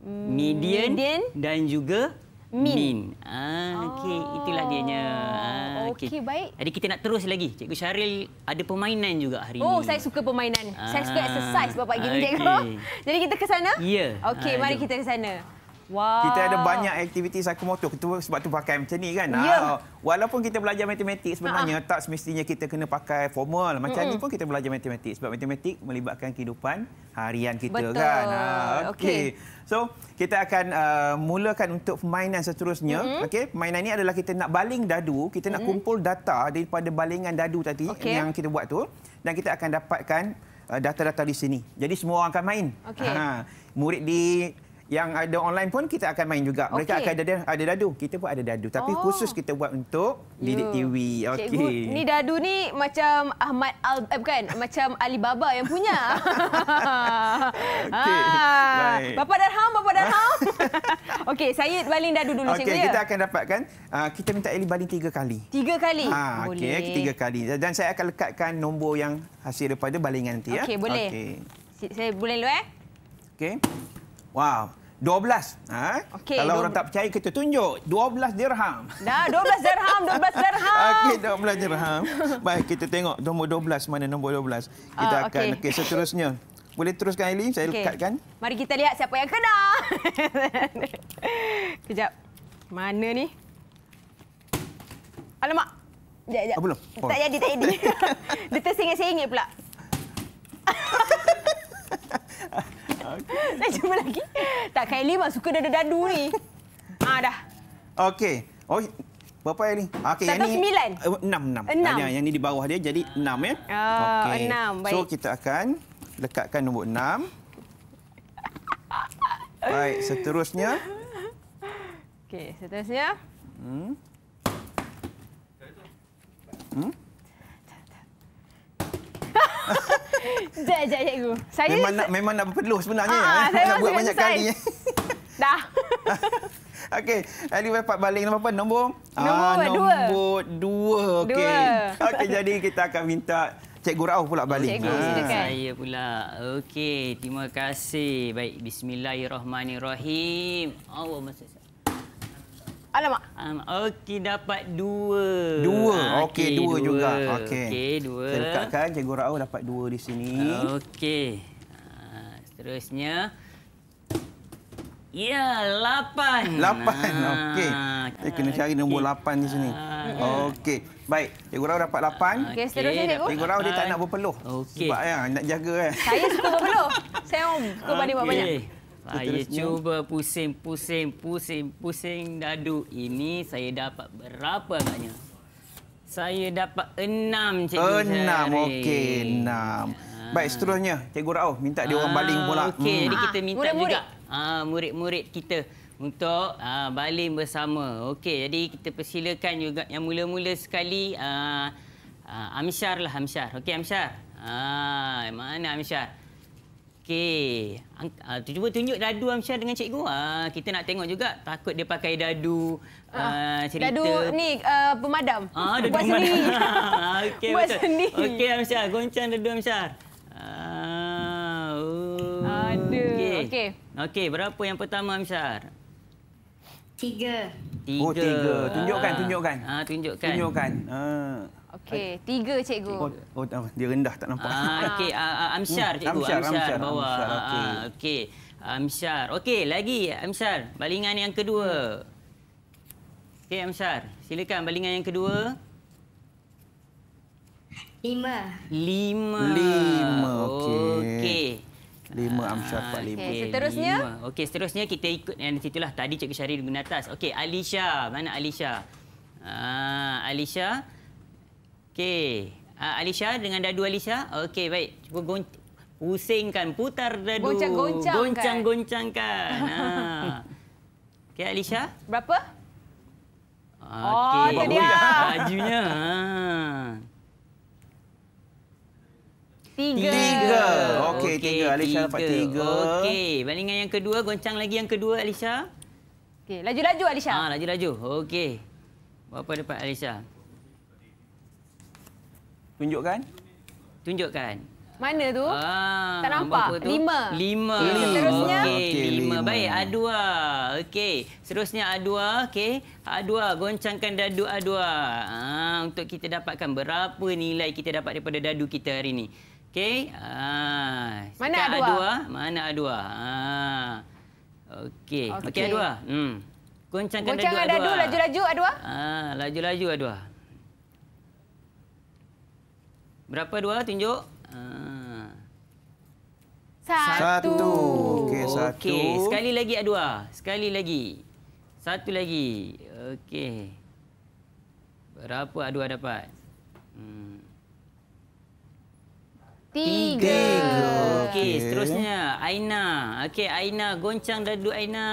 median, median dan juga Min. min. Ah, okey, itulah ah, dia nya. Ah, okey. Okay, baik. Jadi kita nak terus lagi. Cikgu Syaril ada permainan juga hari ini. Oh, saya suka permainan. Ah, saya suka ah, exercise bapak okay. gini cikgu. Jadi kita ke sana? Ya. Yeah. Okey, ah, mari kita ke sana. Wow. Kita ada banyak aktiviti psikomotor kita sebab tu pakai macam ni kan. Yeah. Ya. Walaupun kita belajar matematik sebenarnya Ha-ha. tak semestinya kita kena pakai formal. Macam mm-hmm. ni pun kita belajar matematik sebab matematik melibatkan kehidupan harian kita kan. Betul. kan. Ha, okay. okay. So, kita akan uh, mulakan untuk permainan seterusnya. Mm-hmm. Okey, permainan ini adalah kita nak baling dadu, kita nak mm-hmm. kumpul data daripada balingan dadu tadi okay. yang kita buat tu dan kita akan dapatkan ah, data-data di sini. Jadi semua orang akan main. Okay. Ha, ah, murid di yang ada online pun kita akan main juga. Mereka okay. akan ada ada dadu. Kita pun ada dadu tapi oh. khusus kita buat untuk ya. Didik TV. Okey. Ni dadu ni macam Ahmad Al eh, bukan macam Alibaba yang punya. Okey. Ah. Bapa Darham, Bapa Darham. Okey, saya baling dadu dulu okay, cikgu. Okey, ya? kita ya? akan dapatkan uh, kita minta Eli baling tiga kali. Tiga kali. Ha, okey, ya, tiga kali. Dan saya akan lekatkan nombor yang hasil daripada balingan nanti okay, ya. Okey, boleh. Okey. Saya boleh dulu eh. Okey. Wow. 12. Ha? Okay, Kalau 12. orang tak percaya, kita tunjuk. 12 dirham. Dah, 12 dirham, 12 dirham. Okey, 12 dirham. Baik, kita tengok nombor 12, mana nombor 12. Kita uh, ah, okay. akan, okay, seterusnya. Boleh teruskan, Eli? Saya okay. lekatkan. Mari kita lihat siapa yang kena. Kejap. Mana ni? Alamak. Sekejap, sekejap. Oh, Tak jadi, tak jadi. Dia tersingit-singit pula. Okay. cuba lagi. Tak Kylie mah suka dadu-dadu ni. Ah ha, dah. Okey. Oh berapa ah, yang ni? Okey eh, yang ni. 9. 6 6. 6. yang ni di bawah dia jadi 6 ya. Oh, ah, okay. Baik. So kita akan lekatkan nombor 6. Baik, seterusnya. Okey, seterusnya. Hmm. Hmm. Sekejap, sekejap, cikgu. Saya... Memang nak, memang nak berpeluh sebenarnya. Ah, ya. saya nak buat banyak kali. Dah. Okey, Ali Pak balik nombor apa? Nombor? Nombor, ah, nombor dua. Okey, okay. jadi kita akan minta Cikgu Rauh pula balik. Cikgu, ha. Saya pula. Okey, terima kasih. Baik, bismillahirrahmanirrahim. Allah maksud Alamak. Um, Okey, dapat dua. Dua. Ah, okey, okay, dua, dua juga. Okey, okay, dua. Terdekatkan. Cikgu Rao dapat dua di sini. Okey. Uh, seterusnya. Ya, lapan. Lapan. Ah, okey. Kita kena cari nombor lapan di sini. Okey. Baik. Cikgu Rao dapat lapan. Okey, seterusnya Cikgu. Cikgu Rao dia tak nak berpeluh. Okey. Sebab ya, nak jaga kan. Saya suka berpeluh. Saya suka berpeluh banyak Okay. Saya cuba pusing, pusing, pusing, pusing dadu ini saya dapat berapa agaknya? Saya dapat enam, Cikgu Enam, okey, enam. Ha. Baik, seterusnya, Cikgu Rauh minta ha. dia orang ah, baling pula. Okey, hmm. jadi kita minta murid, juga ah, murid-murid ha, kita untuk ha, baling bersama. Okey, jadi kita persilakan juga yang mula-mula sekali, ha, ha, Amsyar lah, Amsyar. Okey, Amsyar. Ha, mana Amsyar? Okey. Uh, cuba tunjuk dadu Amsyar dengan cikgu. Ah, kita nak tengok juga. Takut dia pakai dadu ah, cerita. Dadu ni uh, pemadam. Ah, dadu Buat sendiri. okay, Buat betul. Okey Amsyar. Goncang dadu Amsyar. Uh, Ada. Okey. Okay. Okay, berapa yang pertama Amsyar? Tiga. tiga. Oh, tiga. Tunjukkan, uh, tunjukkan. tunjukkan. Tunjukkan. Okey, tiga cikgu. Oh, oh, oh, dia rendah tak nampak. Ah, okey, uh, ah, ah, Amsyar hmm, cikgu. Amsyar, Amsyar, Amsyar bawah. Amsyar, ah, okey. Ah, okey, Amsyar. Okey, lagi Amsyar. Balingan yang kedua. Okey, Amsyar. Silakan balingan yang kedua. Lima. Lima. Lima, okey. Okey. Lima Amsyar Pak Lima. Okay, seterusnya? Okey, seterusnya kita ikut yang di situlah. Tadi Cikgu Syari guna atas. Okey, Alisha. Mana Alisha? Ah, Alisha. Alisha. Okey. Uh, Alisha dengan dadu Alisha. Okey, baik. Cuba gon pusingkan, putar dadu. Kan? Goncang-goncangkan. Goncang-goncangkan. Ah. ha. Okey, Alisha. Berapa? Okay. Oh, itu dia. Ah, bajunya. Tiga. Tiga. Okey, okay, tiga. Alisha tiga. dapat tiga. Okey, bandingan yang kedua. Goncang lagi yang kedua, Alisha. Okey, laju-laju, Alisha. Ah, laju-laju. Okey. Berapa dapat, Alisha? Okey. Tunjukkan. Tunjukkan. Mana tu? Ah, tak nampak. Tu? Lima. Lima. Seterusnya? Okey, okay, lima. lima. Baik, adua. Okey. Seterusnya adua. Okey. Adua. Goncangkan dadu adua. Ah, untuk kita dapatkan berapa nilai kita dapat daripada dadu kita hari ini. Okey. Ah, Mana adua? adua? Mana adua? Ah. Okey. Okey, okay, adua. Hmm. Goncangkan, Goncangkan dadu, dadu adua. Goncangkan dadu, laju-laju adua. Ah, laju-laju adua. Berapa dua tunjuk? Ah. Satu. satu. Okey, satu. Okey, sekali lagi dua. Sekali lagi. Satu lagi. Okey. Berapa dua dapat? Hmm. Tiga. Okey, okay. seterusnya Aina. Okey, Aina goncang dadu Aina.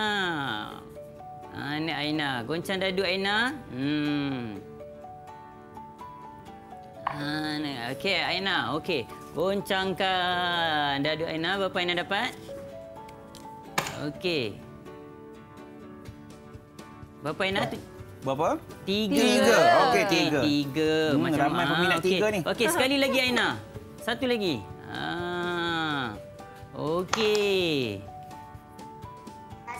Ah, ini Aina. Goncang dadu Aina. Hmm. Okey, Aina. Okey. Boncangkan. Dadu Aina, berapa Aina dapat? Okey. Berapa Aina? Berapa? Tiga. Tiga. Okey, tiga. Okay, tiga. Hmm, Macam ramai maaf. peminat okay. ni. Okey, sekali lagi Aina. Satu lagi. Ah. Okey.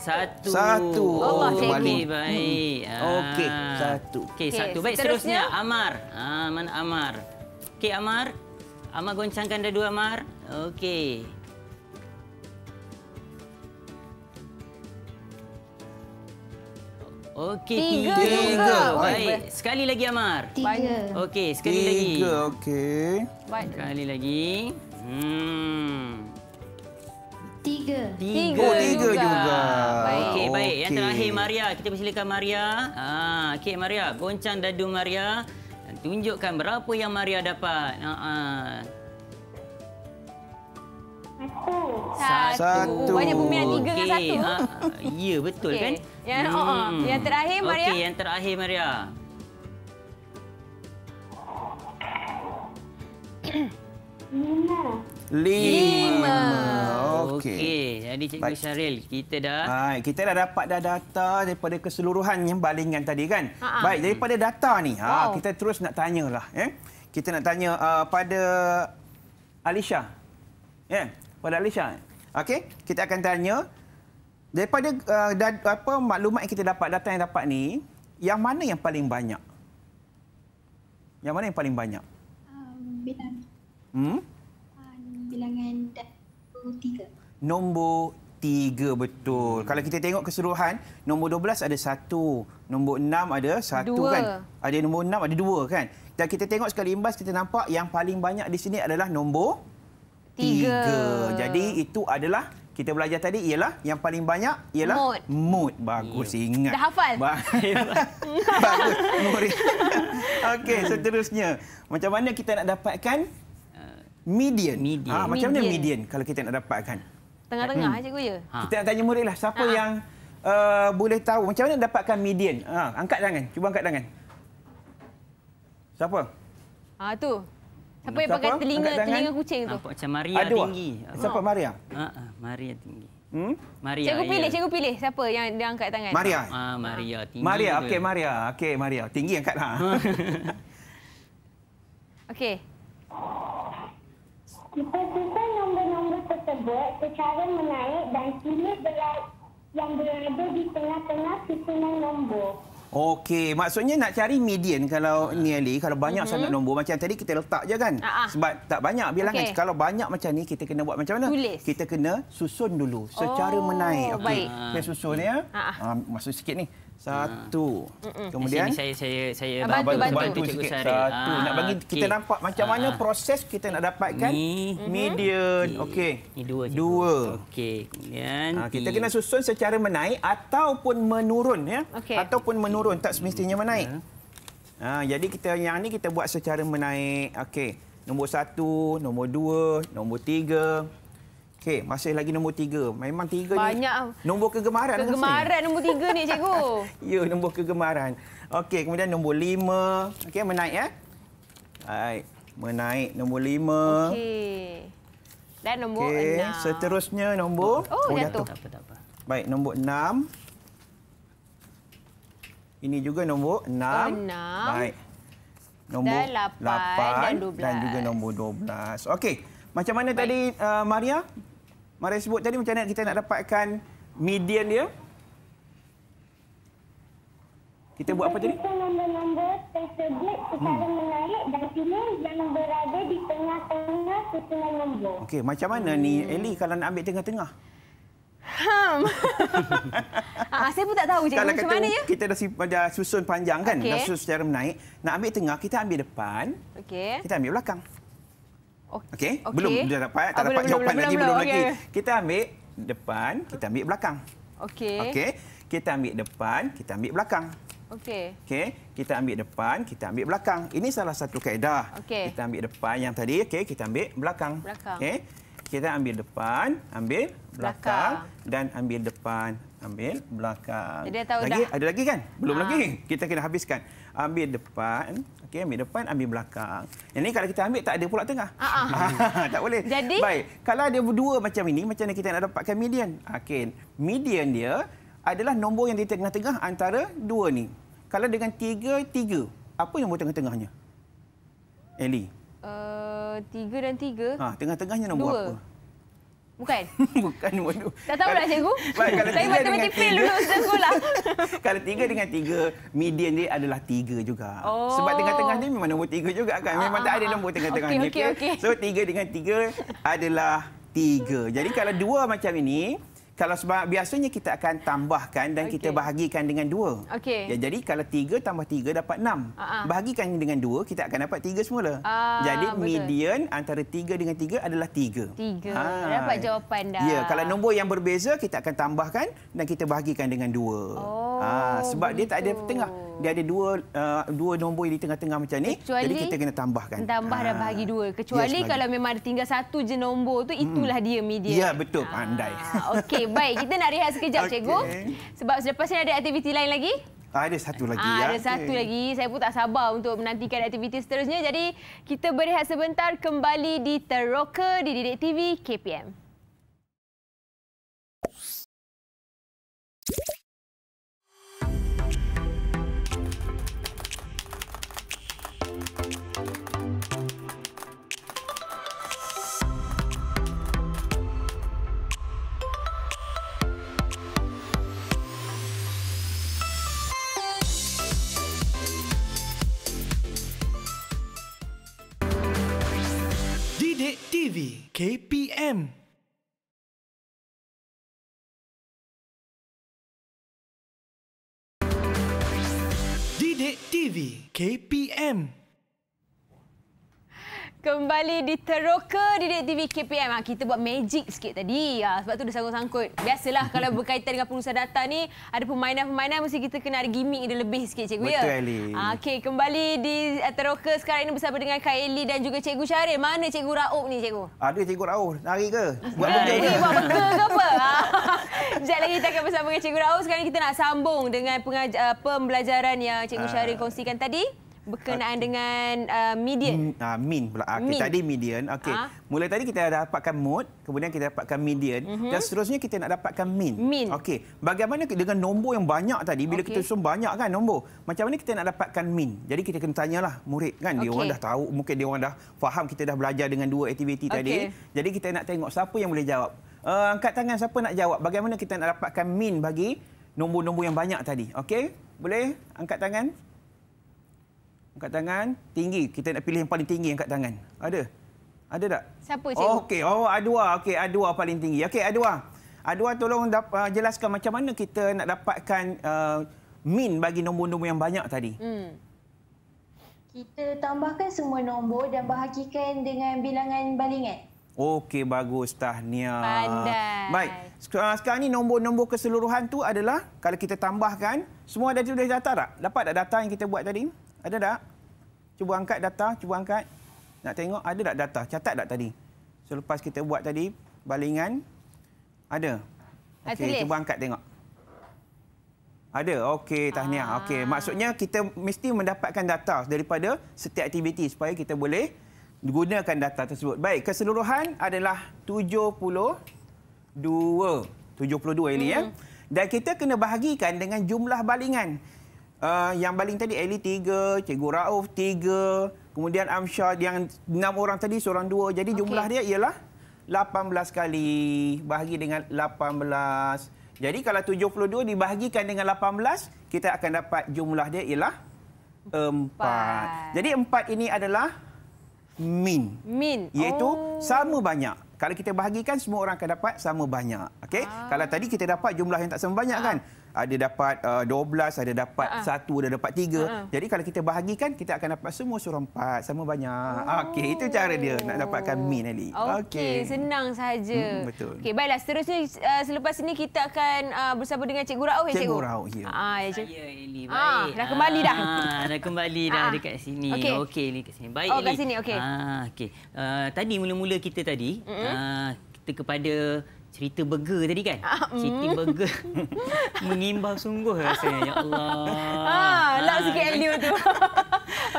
Satu. Satu. Allah oh, cikgu. Baik. Hmm. Okey, ah. satu. Okey, okay, satu. Baik, seterusnya, seterusnya Amar. Ah, mana Amar? Okey, Amar. Amar goncangkan dah dua, Amar. Okey. Okey, tiga. Tiga. tiga. Baik. Sekali lagi, Amar. Tiga. Okey, sekali tiga. lagi. Tiga, okey. Sekali lagi. Hmm. Tiga. Tiga, oh, tiga juga. juga. Baik, okay, baik. Yang terakhir Maria, kita persilakan Maria. Ah, ha, okey Maria, goncang dadu Maria dan tunjukkan berapa yang Maria dapat. Ha ah. Satu. satu. Banyak bumi yang tiga okay. dengan satu. Ha. Ya, betul okay. kan? Yang, hmm. oh, oh. Hmm. yang terakhir, Maria. Okay, yang terakhir, Maria. Lima. Lima. Okey. Okay. Jadi Cikgu Baik. Syaril, kita dah... Baik. Kita dah dapat dah data daripada keseluruhan yang balingan tadi kan? Ha -ha. Baik, daripada data ni, ha, wow. kita terus nak tanyalah. Eh? Kita nak tanya uh, pada Alisha. Yeah? Pada Alisha. Okey, kita akan tanya. Daripada uh, da apa maklumat yang kita dapat, data yang dapat ni, yang mana yang paling banyak? Yang mana yang paling banyak? Um, bilang. Hmm? 23. Nombor 3 betul. Hmm. Kalau kita tengok keseluruhan, nombor 12 ada 1, nombor 6 ada 1 kan. Ada nombor 6 ada 2 kan. Dan kita tengok sekali imbas kita nampak yang paling banyak di sini adalah nombor 3. 3. Jadi itu adalah kita belajar tadi ialah yang paling banyak ialah mood. mood. Bagus yeah. ingat. Dah hafal. Ba- Bagus. Okey, seterusnya. Macam mana kita nak dapatkan median. median. Ha, macam mana median. kalau kita nak dapatkan? Tengah-tengah, hmm. cikgu ya. Ha. Kita nak tanya lah siapa ha. yang uh, boleh tahu macam mana dapatkan median? Ha, angkat tangan, cuba angkat tangan. Siapa? Ha, tu. Siapa yang pakai telinga telinga kucing tu? Macam Maria Adua. tinggi. Siapa ha. Maria? Ha, ha, Maria tinggi. Hmm? Maria. Cikgu pilih, ya. cikgu pilih siapa yang dia angkat tangan? Maria. ah Maria tinggi. Maria, okey Maria. Okey Maria. Tinggi angkatlah. Ha. okey kita susun nombor-nombor tersebut secara menaik dan pilih gelas yang berada di tengah-tengah susunan nombor. Okey, maksudnya nak cari median kalau uh. ni Ali, kalau banyak uh mhm. -huh. sangat nombor macam tadi kita letak je kan. Uh ah, -huh. Ah. Sebab tak banyak bilangan. Okay. Kalau banyak macam ni kita kena buat macam mana? Tulis. Kita kena susun dulu secara oh, menaik. Okey. Okey susun ya. Uh -huh. uh, masuk sikit ni. Satu. Uh -huh. Kemudian sini, saya saya saya bantu bantu, bantu, bantu sikit. Sari. Satu. Uh, nak bagi okay. kita nampak macam uh -huh. mana proses kita nak dapatkan ni. Mhm. median. Okey. Okay. dua. Dua. Okey. Kemudian uh, kita kena susun secara menaik ataupun menurun ya. Okay. Ataupun menurun turun tak semestinya menaik. Ya. Ha, jadi kita yang ni kita buat secara menaik. Okey. Nombor satu, nombor dua, nombor tiga. Okey, masih lagi nombor tiga. Memang tiga Banyak ni. Banyak. Nombor kegemaran. Kegemaran nombor tiga ni, cikgu. ya, nombor kegemaran. Okey, kemudian nombor lima. Okey, menaik ya. Baik. Menaik nombor lima. Okey. Dan nombor okay. enam. Seterusnya nombor. Oh, oh jatuh. jatuh. Tak apa, tak apa. Baik, nombor enam. Ini juga nombor 6. Enam. Baik. Nombor dan 8, dan Dan juga nombor 12. Okey. Macam mana Baik. tadi uh, Maria? Maria sebut tadi macam mana kita nak dapatkan median dia? Kita buat apa tadi? nombor-nombor tersebut secara hmm. menarik dan pilih yang berada di tengah-tengah susunan nombor. Okey, macam mana ni Eli kalau nak ambil tengah-tengah? Hmm. ah, saya pun tak tahu cik. Kalau macam mana ya? Kita dah, dah susun panjang kan? Okay. Dah susun secara menaik. Nak ambil tengah, kita ambil depan. Okey. Kita ambil belakang. Okey. Okay. Belum dah dapat, tak ah, dapat jawapan lagi belum, belum lagi. Okay. Kita ambil depan, kita ambil belakang. Okey. Okey. Kita ambil depan, kita ambil belakang. Okey. Okey, kita ambil depan, kita ambil belakang. Ini salah satu kaedah. Okay. Kita ambil depan yang tadi, okey, kita ambil belakang. belakang. Okey kita ambil depan, ambil belakang, belakang. dan ambil depan, ambil belakang. Jadi, tahu lagi, dah. Ada lagi kan? Belum ha. lagi. Kita kena habiskan. Ambil depan, okay, ambil depan, ambil belakang. Yang ini kalau kita ambil, tak ada pula tengah. Ha -ha. tak boleh. Jadi? Baik. Kalau ada dua macam ini, macam mana kita nak dapatkan median? Okay. Median dia adalah nombor yang di tengah-tengah antara dua ni. Kalau dengan tiga, tiga. Apa nombor tengah-tengahnya? Eli tiga dan tiga. Ha, tengah-tengahnya nombor dua. apa? Bukan. Bukan bodoh. Tak tahu lah cikgu. Baik, buat tiga Saya dengan tiga. dulu sekolah. kalau tiga dengan tiga, median dia adalah tiga juga. Oh. Sebab tengah-tengah ni memang nombor tiga juga kan. Memang ah, tak ada ah, ah, nombor ah. tengah-tengah okay, ni. Okay, okay. So tiga dengan tiga adalah tiga. Jadi kalau dua macam ini, kalau sebab biasanya kita akan tambahkan dan okay. kita bahagikan dengan dua. Okay. Ya, jadi kalau tiga tambah tiga dapat enam. Uh -huh. Bahagikan dengan dua, kita akan dapat tiga semula. Uh, jadi betul. median antara tiga dengan tiga adalah tiga. Tiga. Ha. Dapat jawapan dah. Ya, kalau nombor yang berbeza, kita akan tambahkan dan kita bahagikan dengan dua. Oh, ha. Sebab begitu. dia tak ada tengah dia ada dua uh, dua nombor di tengah-tengah macam ni kecuali, jadi kita kena tambahkan tambah dan bahagi ah. dua kecuali yes, kalau memang ada tinggal satu je nombor tu hmm. itulah hmm. dia media ya betul Haa. pandai ah, okey baik kita nak rehat sekejap okay. cikgu sebab selepas ni ada aktiviti lain lagi ah, ada satu lagi Aa, ya. Ada satu okay. lagi. Saya pun tak sabar untuk menantikan aktiviti seterusnya. Jadi kita berehat sebentar kembali di Teroka di Direk TV KPM. TV KPM Didik TV KPM Kembali di Teroka di dek TV KPM. Ha, ah, kita buat magic sikit tadi. Ha, sebab tu dah sangkut-sangkut. Biasalah kalau berkaitan dengan perusahaan data ni, ada pemainan-pemainan mesti kita kena ada gimmick dia lebih sikit, Cikgu. Ya? Betul, ya? Ellie. Ha, ah, okay, kembali di eh, Teroka sekarang ini bersama dengan Kak Ellie dan juga Cikgu Syarif. Mana Cikgu Raup ni, Cikgu? Ada Cikgu Raup. Nari ke? Buat benda ke? Buat benda ke apa? Sekejap lagi kita akan bersama dengan Cikgu Raup. Sekarang kita nak sambung dengan eh, pembelajaran yang Cikgu Syarif kongsikan tadi berkenaan dengan uh, median. Ah uh, mean pula. Ah, okay, mean. tadi median. okay. Uh. Mula tadi kita dapatkan mode, kemudian kita dapatkan median uh mhm. -huh. dan seterusnya kita nak dapatkan mean. mean. Okay. Bagaimana dengan nombor yang banyak tadi bila okay. kita susun banyak kan nombor? Macam mana kita nak dapatkan mean? Jadi kita kena tanyalah murid kan okay. dia orang dah tahu mungkin dia orang dah faham kita dah belajar dengan dua aktiviti okay. tadi. Jadi kita nak tengok siapa yang boleh jawab. Uh, angkat tangan siapa nak jawab bagaimana kita nak dapatkan mean bagi nombor-nombor yang banyak tadi. Okay? Boleh angkat tangan? angkat tangan tinggi. Kita nak pilih yang paling tinggi angkat tangan. Ada? Ada tak? Siapa cikgu? Okey, oh Adwa. Okey, Adwa paling tinggi. Okey, Adwa. Adwa tolong da- uh, jelaskan macam mana kita nak dapatkan uh, min bagi nombor-nombor yang banyak tadi. Hmm. Kita tambahkan semua nombor dan bahagikan dengan bilangan balingan. Okey, bagus. Tahniah. Pandai. Baik. Uh, sekarang ni nombor-nombor keseluruhan tu adalah kalau kita tambahkan, semua ada sudah data tak? Dapat tak data yang kita buat tadi? Ada tak? Cuba angkat data, cuba angkat. Nak tengok ada tak data, catat tak tadi? Selepas kita buat tadi, balingan. Ada. Okey, cuba angkat tengok. Ada, okey, tahniah. Ah. okay. maksudnya kita mesti mendapatkan data daripada setiap aktiviti supaya kita boleh gunakan data tersebut. Baik, keseluruhan adalah 72. 72 ini, ya. hmm. ya. Dan kita kena bahagikan dengan jumlah balingan uh, yang baling tadi Ali Tiga, Cikgu Rauf 3, kemudian Amsyar yang enam orang tadi seorang dua, Jadi jumlah dia ialah 18 kali bahagi dengan 18. Jadi kalau 72 dibahagikan dengan 18, kita akan dapat jumlah dia ialah 4. 4. Jadi 4 ini adalah min. Min. Iaitu oh. sama banyak. Kalau kita bahagikan semua orang akan dapat sama banyak. Okay. Ah. Kalau tadi kita dapat jumlah yang tak sama banyak ah. kan? ada dapat uh, 12, ada dapat ha. uh-huh. 1, ada dapat tiga. Uh-huh. Jadi kalau kita bahagikan, kita akan dapat semua suruh sama banyak. Ah, oh. Okey, itu cara dia nak dapatkan min, Ali. Okey, okay. senang saja. Hmm, betul. Okey, baiklah. Seterusnya, uh, selepas ini kita akan uh, bersama dengan Cikgu Rauh. Ya, Cikgu, Cikgu Rauh, ya. Ah, ya, Cikgu. Saya, Ah, dah kembali dah. Ah, dah kembali dah ah. dekat sini. Okey, okay, ni Kat sini. Baik, oh, Ali. sini. Okey. Ah, okay. uh, ah, tadi, mula-mula kita tadi, mm-hmm. uh, kita kepada cerita burger tadi kan? Siti ah, mm. burger. Mengimbau sungguh rasanya. Ya Allah. Ah, nak sikit ah. Elio tu. Okey.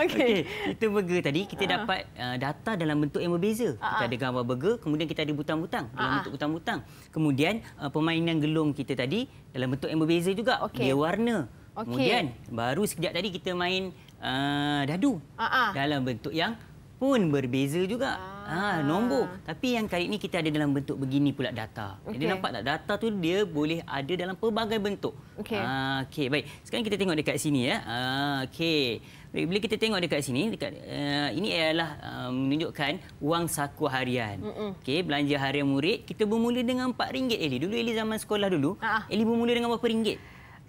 Okay. Itu burger tadi kita uh. dapat uh, data dalam bentuk yang berbeza. Kita ada gambar burger, kemudian kita ada butang-butang dalam uh. bentuk butang-butang. Kemudian uh, permainan gelung kita tadi dalam bentuk yang berbeza juga. Okay. Dia warna. Okay. Kemudian baru sekejap tadi kita main uh, dadu. Uh -uh. Dalam bentuk yang pun berbeza juga. Ah. Ha, nombor. Tapi yang kali ini kita ada dalam bentuk begini pula data. Okay. Jadi nampak tak data tu dia boleh ada dalam pelbagai bentuk. Okey. Ha, ah, okay, baik. Sekarang kita tengok dekat sini ya. Ha, ah, okay. Bila kita tengok dekat sini, dekat, uh, ini ialah uh, menunjukkan wang saku harian. Mm -mm. Okey, belanja harian murid. Kita bermula dengan RM4 Eli. Dulu Eli zaman sekolah dulu, ah. Eli bermula dengan berapa ringgit?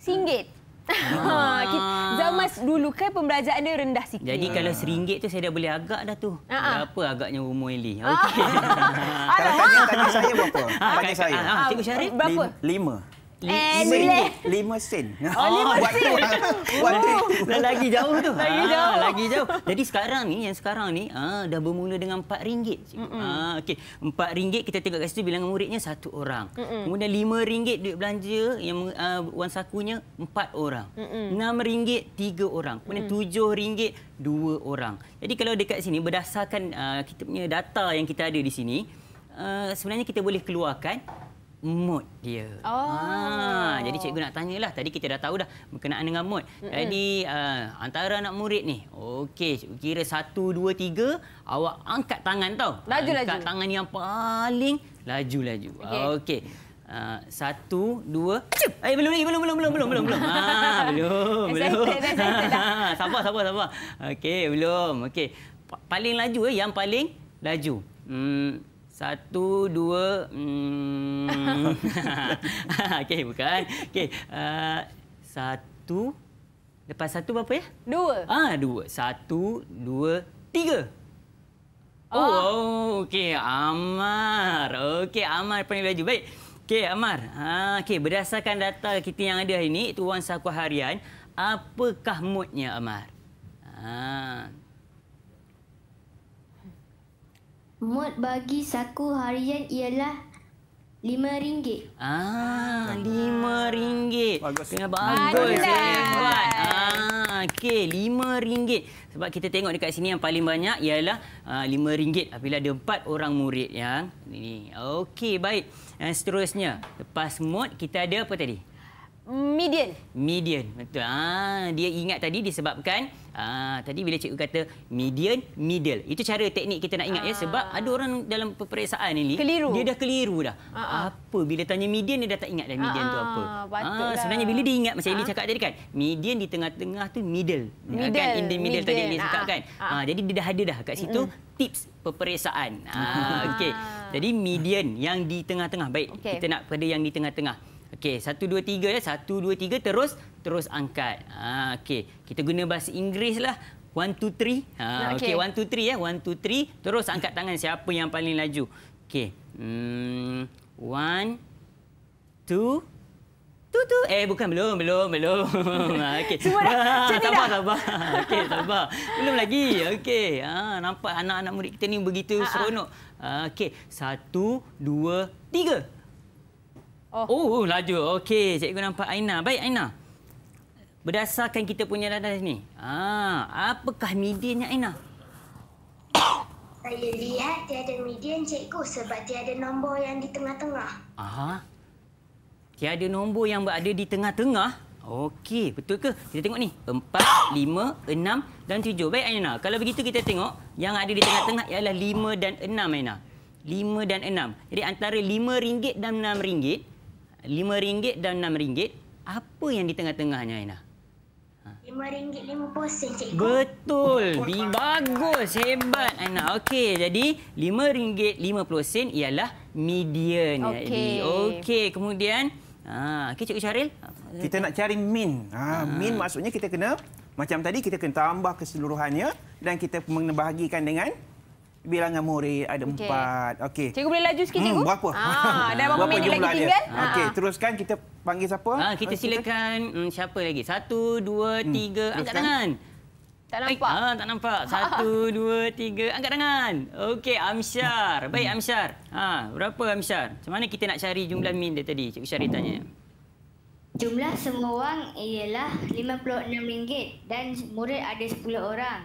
Singgit. Ah. Ha, zaman dulu kan pembelajaran dia rendah sikit. Jadi kalau seringgit tu saya dah boleh agak dah tu. Ha. Ah, ah. Berapa agaknya umur Eli? Okey. Kalau tanya, tanya saya berapa? Ha, tanya saya. Ha, cikgu Syarif? Berapa? Lima. lima. Lima sen. lima sen. Oh, lima sen. Oh. Dah lagi jauh tu. Lagi ah, jauh. Ha, lagi jauh. Jadi sekarang ni, yang sekarang ni, ha, dah bermula dengan empat ringgit. Ha, ah, okay. Empat ringgit, kita tengok kat situ bilangan muridnya satu orang. Mm-mm. Kemudian lima ringgit duit belanja, yang wang sakunya empat orang. Enam ringgit, tiga orang. Kemudian mm. tujuh ringgit, dua orang. Jadi kalau dekat sini, berdasarkan uh, kita punya data yang kita ada di sini, uh, sebenarnya kita boleh keluarkan mood dia. Oh. Ha, jadi cikgu nak tanya lah. Tadi kita dah tahu dah berkenaan dengan mood. Jadi uh, antara anak murid ni, okey, kira satu, dua, tiga, awak angkat tangan tau. Laju, laju. angkat laju. tangan yang paling laju, laju. Ah, okey. Okay. Uh, ah, satu, dua, cium. Eh, belum lagi, belum, belum, belum, belum, belum. belum. Ah, belum, belum. sabar, sabar, sabar. Okey, belum. Okey. Paling laju eh, yang paling laju. Hmm, satu, dua... Hmm. Okey, bukan. okay Uh, satu... Lepas satu berapa ya? Dua. Ah, dua. Satu, dua, tiga. Oh, oh okey. Amar. Okey, Amar pandai belajar. Baik. Okey, Amar. Ha, okey, berdasarkan data kita yang ada hari ini, Tuan Saku Harian, apakah moodnya, Amar? Ha. Mod bagi saku harian ialah lima ringgit. Ah, lima ringgit. Bagus. Kena bagus. Eh, ah, okey, lima ringgit. Sebab kita tengok dekat sini yang paling banyak ialah ah, lima ringgit apabila ada empat orang murid yang ini. Okey, baik. Dan ah, seterusnya, lepas mod kita ada apa tadi? Median. Median. Betul. Ah, dia ingat tadi disebabkan Ah, tadi bila cikgu kata median, middle. Itu cara teknik kita nak ingat ah. ya sebab ah. ada orang dalam peperiksaan ini keliru. dia dah keliru dah. Ah, ah. apa bila tanya median dia dah tak ingat dah median ah, tu apa. Ah, ah sebenarnya bila dia ingat macam ah. dia cakap tadi kan, median di tengah-tengah tu middle. Kan? middle. Kan in the middle, tadi dia cakap kan. Ah. Ah, jadi dia dah ada dah kat situ mm. tips peperiksaan. Ah, okay. Jadi median yang di tengah-tengah baik. Okay. Kita nak pada yang di tengah-tengah. Okey, satu, dua, tiga. Ya. Satu, dua, tiga, terus terus angkat. Ha, Okey, kita guna bahasa Inggeris lah. One, two, three. Ha, Okey, okay, one, two, three. Ya. One, two, three, terus angkat tangan siapa yang paling laju. Okey. Hmm, one, two, two, two. Eh, bukan. Belum, belum, belum. Ha, okey. Semua dah. Ha, sabar, dah. sabar. Okey, sabar. Belum lagi. Okey. Ha, nampak anak-anak murid kita ni begitu ha, ha. seronok. Ha. Okey, satu, dua, Tiga. Oh. oh, oh laju. Okey, cikgu nampak Aina. Baik Aina. Berdasarkan kita punya dadah sini. Ah, ha, apakah medianya Aina? Saya lihat tiada median cikgu sebab tiada nombor yang di tengah-tengah. Aha. Tiada nombor yang berada di tengah-tengah. Okey, betul ke? Kita tengok ni. 4, 5, 6 dan 7. Baik Aina. Kalau begitu kita tengok yang ada di tengah-tengah ialah 5 dan 6 Aina. 5 dan 6. Jadi antara RM5 dan RM6 RM5 dan RM6, apa yang di tengah-tengahnya, Aina? Ha. RM5.50, cikgu. Betul. Bagus. Hebat, Aina. Okey, jadi RM5.50 ialah median. Okey. Okey, kemudian... Ha, okey, cikgu Syaril. Kita nak cari min. Ha, ha, min maksudnya kita kena... Macam tadi, kita kena tambah keseluruhannya dan kita membahagikan dengan bilangan murid ada okay. empat. Okey. Cikgu boleh laju sikit, hmm, cikgu? Hmm, berapa? Ah, dah berapa, berapa minit lagi tinggal? Ha. Okey, ah, ah. teruskan kita panggil siapa? Ha, kita silakan hmm, siapa lagi? Satu, dua, hmm, tiga, hmm, angkat tangan. Tak eh, nampak. Ha, tak nampak. Satu, dua, tiga, angkat tangan. Okey, Amsyar. Hmm. Baik, Amsyar. Ha, berapa Amsyar? Macam mana kita nak cari jumlah min dia tadi? Cikgu Syari tanya. Jumlah semua orang ialah RM56 dan murid ada 10 orang.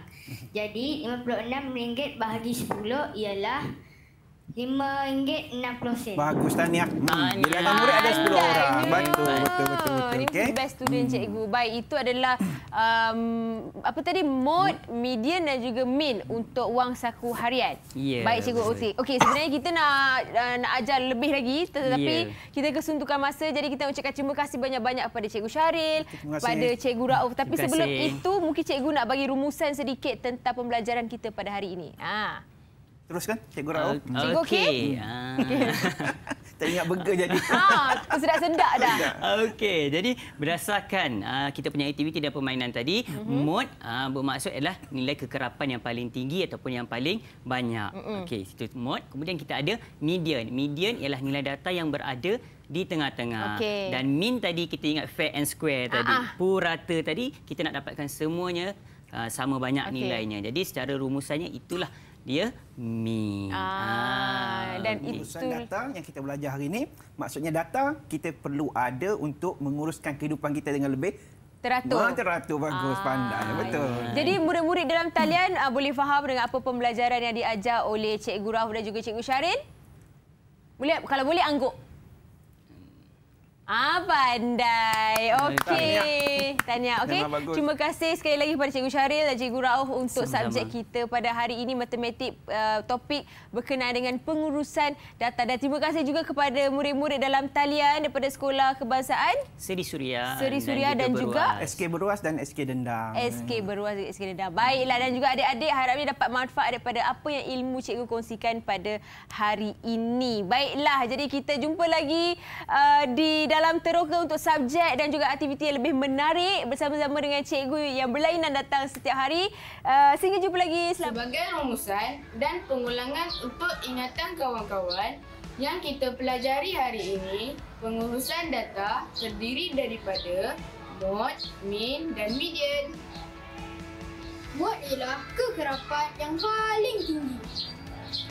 Jadi RM56 bahagi 10 ialah RM5.60. Bagus tahniah. Hmm, Bila datang murid ada 10 orang. Betul betul betul. Ini okay. best student hmm. cikgu. Baik itu adalah um, apa tadi mode median dan juga min untuk wang saku harian. Yeah, Baik cikgu Uti. Okey sebenarnya kita nak eh, nak ajar lebih lagi tetapi yeah. kita kesuntukan masa jadi kita ucapkan terima kasih banyak-banyak kepada cikgu Syaril, kepada cikgu Rauf. Tapi sebelum itu mungkin cikgu nak bagi rumusan sedikit tentang pembelajaran kita pada hari ini. Ha. Teruskan, Cikgu Rao. Okay. Hmm. Cikgu K. Tak ingat burger jadi. Ha, sudah sendak dah. Okey, jadi berdasarkan uh, kita punya aktiviti dan permainan tadi, mm -hmm. mod uh, ah, bermaksud adalah nilai kekerapan yang paling tinggi ataupun yang paling banyak. Mm -hmm. Okey, itu mod. Kemudian kita ada median. Median ialah nilai data yang berada di tengah-tengah. Okay. Dan min tadi kita ingat fair and square tadi. Ah. -huh. Ah. Purata tadi, kita nak dapatkan semuanya uh, sama banyak okay. nilainya. Jadi secara rumusannya itulah dia mi. Ah, ah dan okay. itu data yang kita belajar hari ini maksudnya data kita perlu ada untuk menguruskan kehidupan kita dengan lebih teratur. Wah, teratur bagus ah, pandai ya. betul. Yeah. Jadi murid-murid dalam talian uh, boleh faham dengan apa pembelajaran yang diajar oleh Cikgu Rahul dan juga Cikgu Syarin? Boleh kalau boleh angguk. Ah, pandai. Hmm, okey. Tanya. Okey. Terima kasih sekali lagi kepada Cikgu Syaril dan Cikgu Rauh untuk Sama-sama. subjek kita pada hari ini, matematik uh, topik berkenaan dengan pengurusan data. Dan terima kasih juga kepada murid-murid dalam talian daripada Sekolah Kebangsaan. Seri Suria. Seri Suria dan, dan juga, SK Beruas dan SK Dendam. SK hmm. Beruas dan SK Dendam. Baiklah. Dan juga adik-adik harapnya dapat manfaat daripada apa yang ilmu Cikgu kongsikan pada hari ini. Baiklah. Jadi kita jumpa lagi uh, di dalam teroka untuk subjek dan juga aktiviti yang lebih menarik bersama-sama dengan cikgu yang berlainan datang setiap hari. Uh, sehingga jumpa lagi. Selam- Sebagai rumusan dan pengulangan untuk ingatan kawan-kawan yang kita pelajari hari ini, pengurusan data terdiri daripada mode, min dan median. Mod ialah kekerapan yang paling tinggi.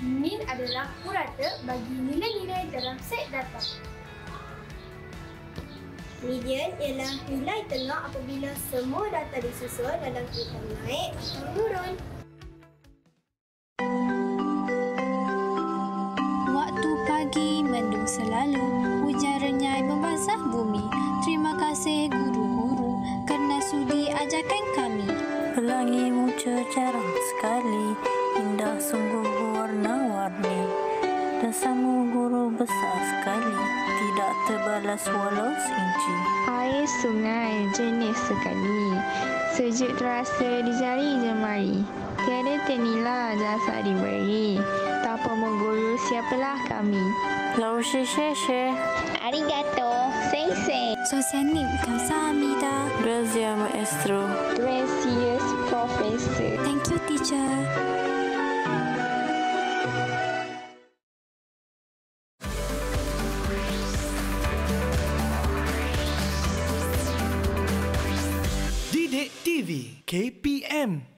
Min adalah purata bagi nilai-nilai dalam set data. Median ialah nilai tengah apabila semua data disusul dalam keadaan naik atau menurun. Waktu pagi mendung selalu, hujan renyai membasah bumi. Terima kasih guru-guru kerana sudi ajarkan kami. Pelangi muncul cerah sekali, indah sungguh warna-warni. dan Dasamu guru besar sekali tidak terbalas walau seinci. Air sungai jenis sekali, sejuk terasa di jari jemari. Tiada tenila jasa diberi, tak apa mengguru siapalah kami. Lalu she she she. Arigato, say say. So senip, kamsahamida. Grazie maestro. Gracias professor. Thank you teacher. KPM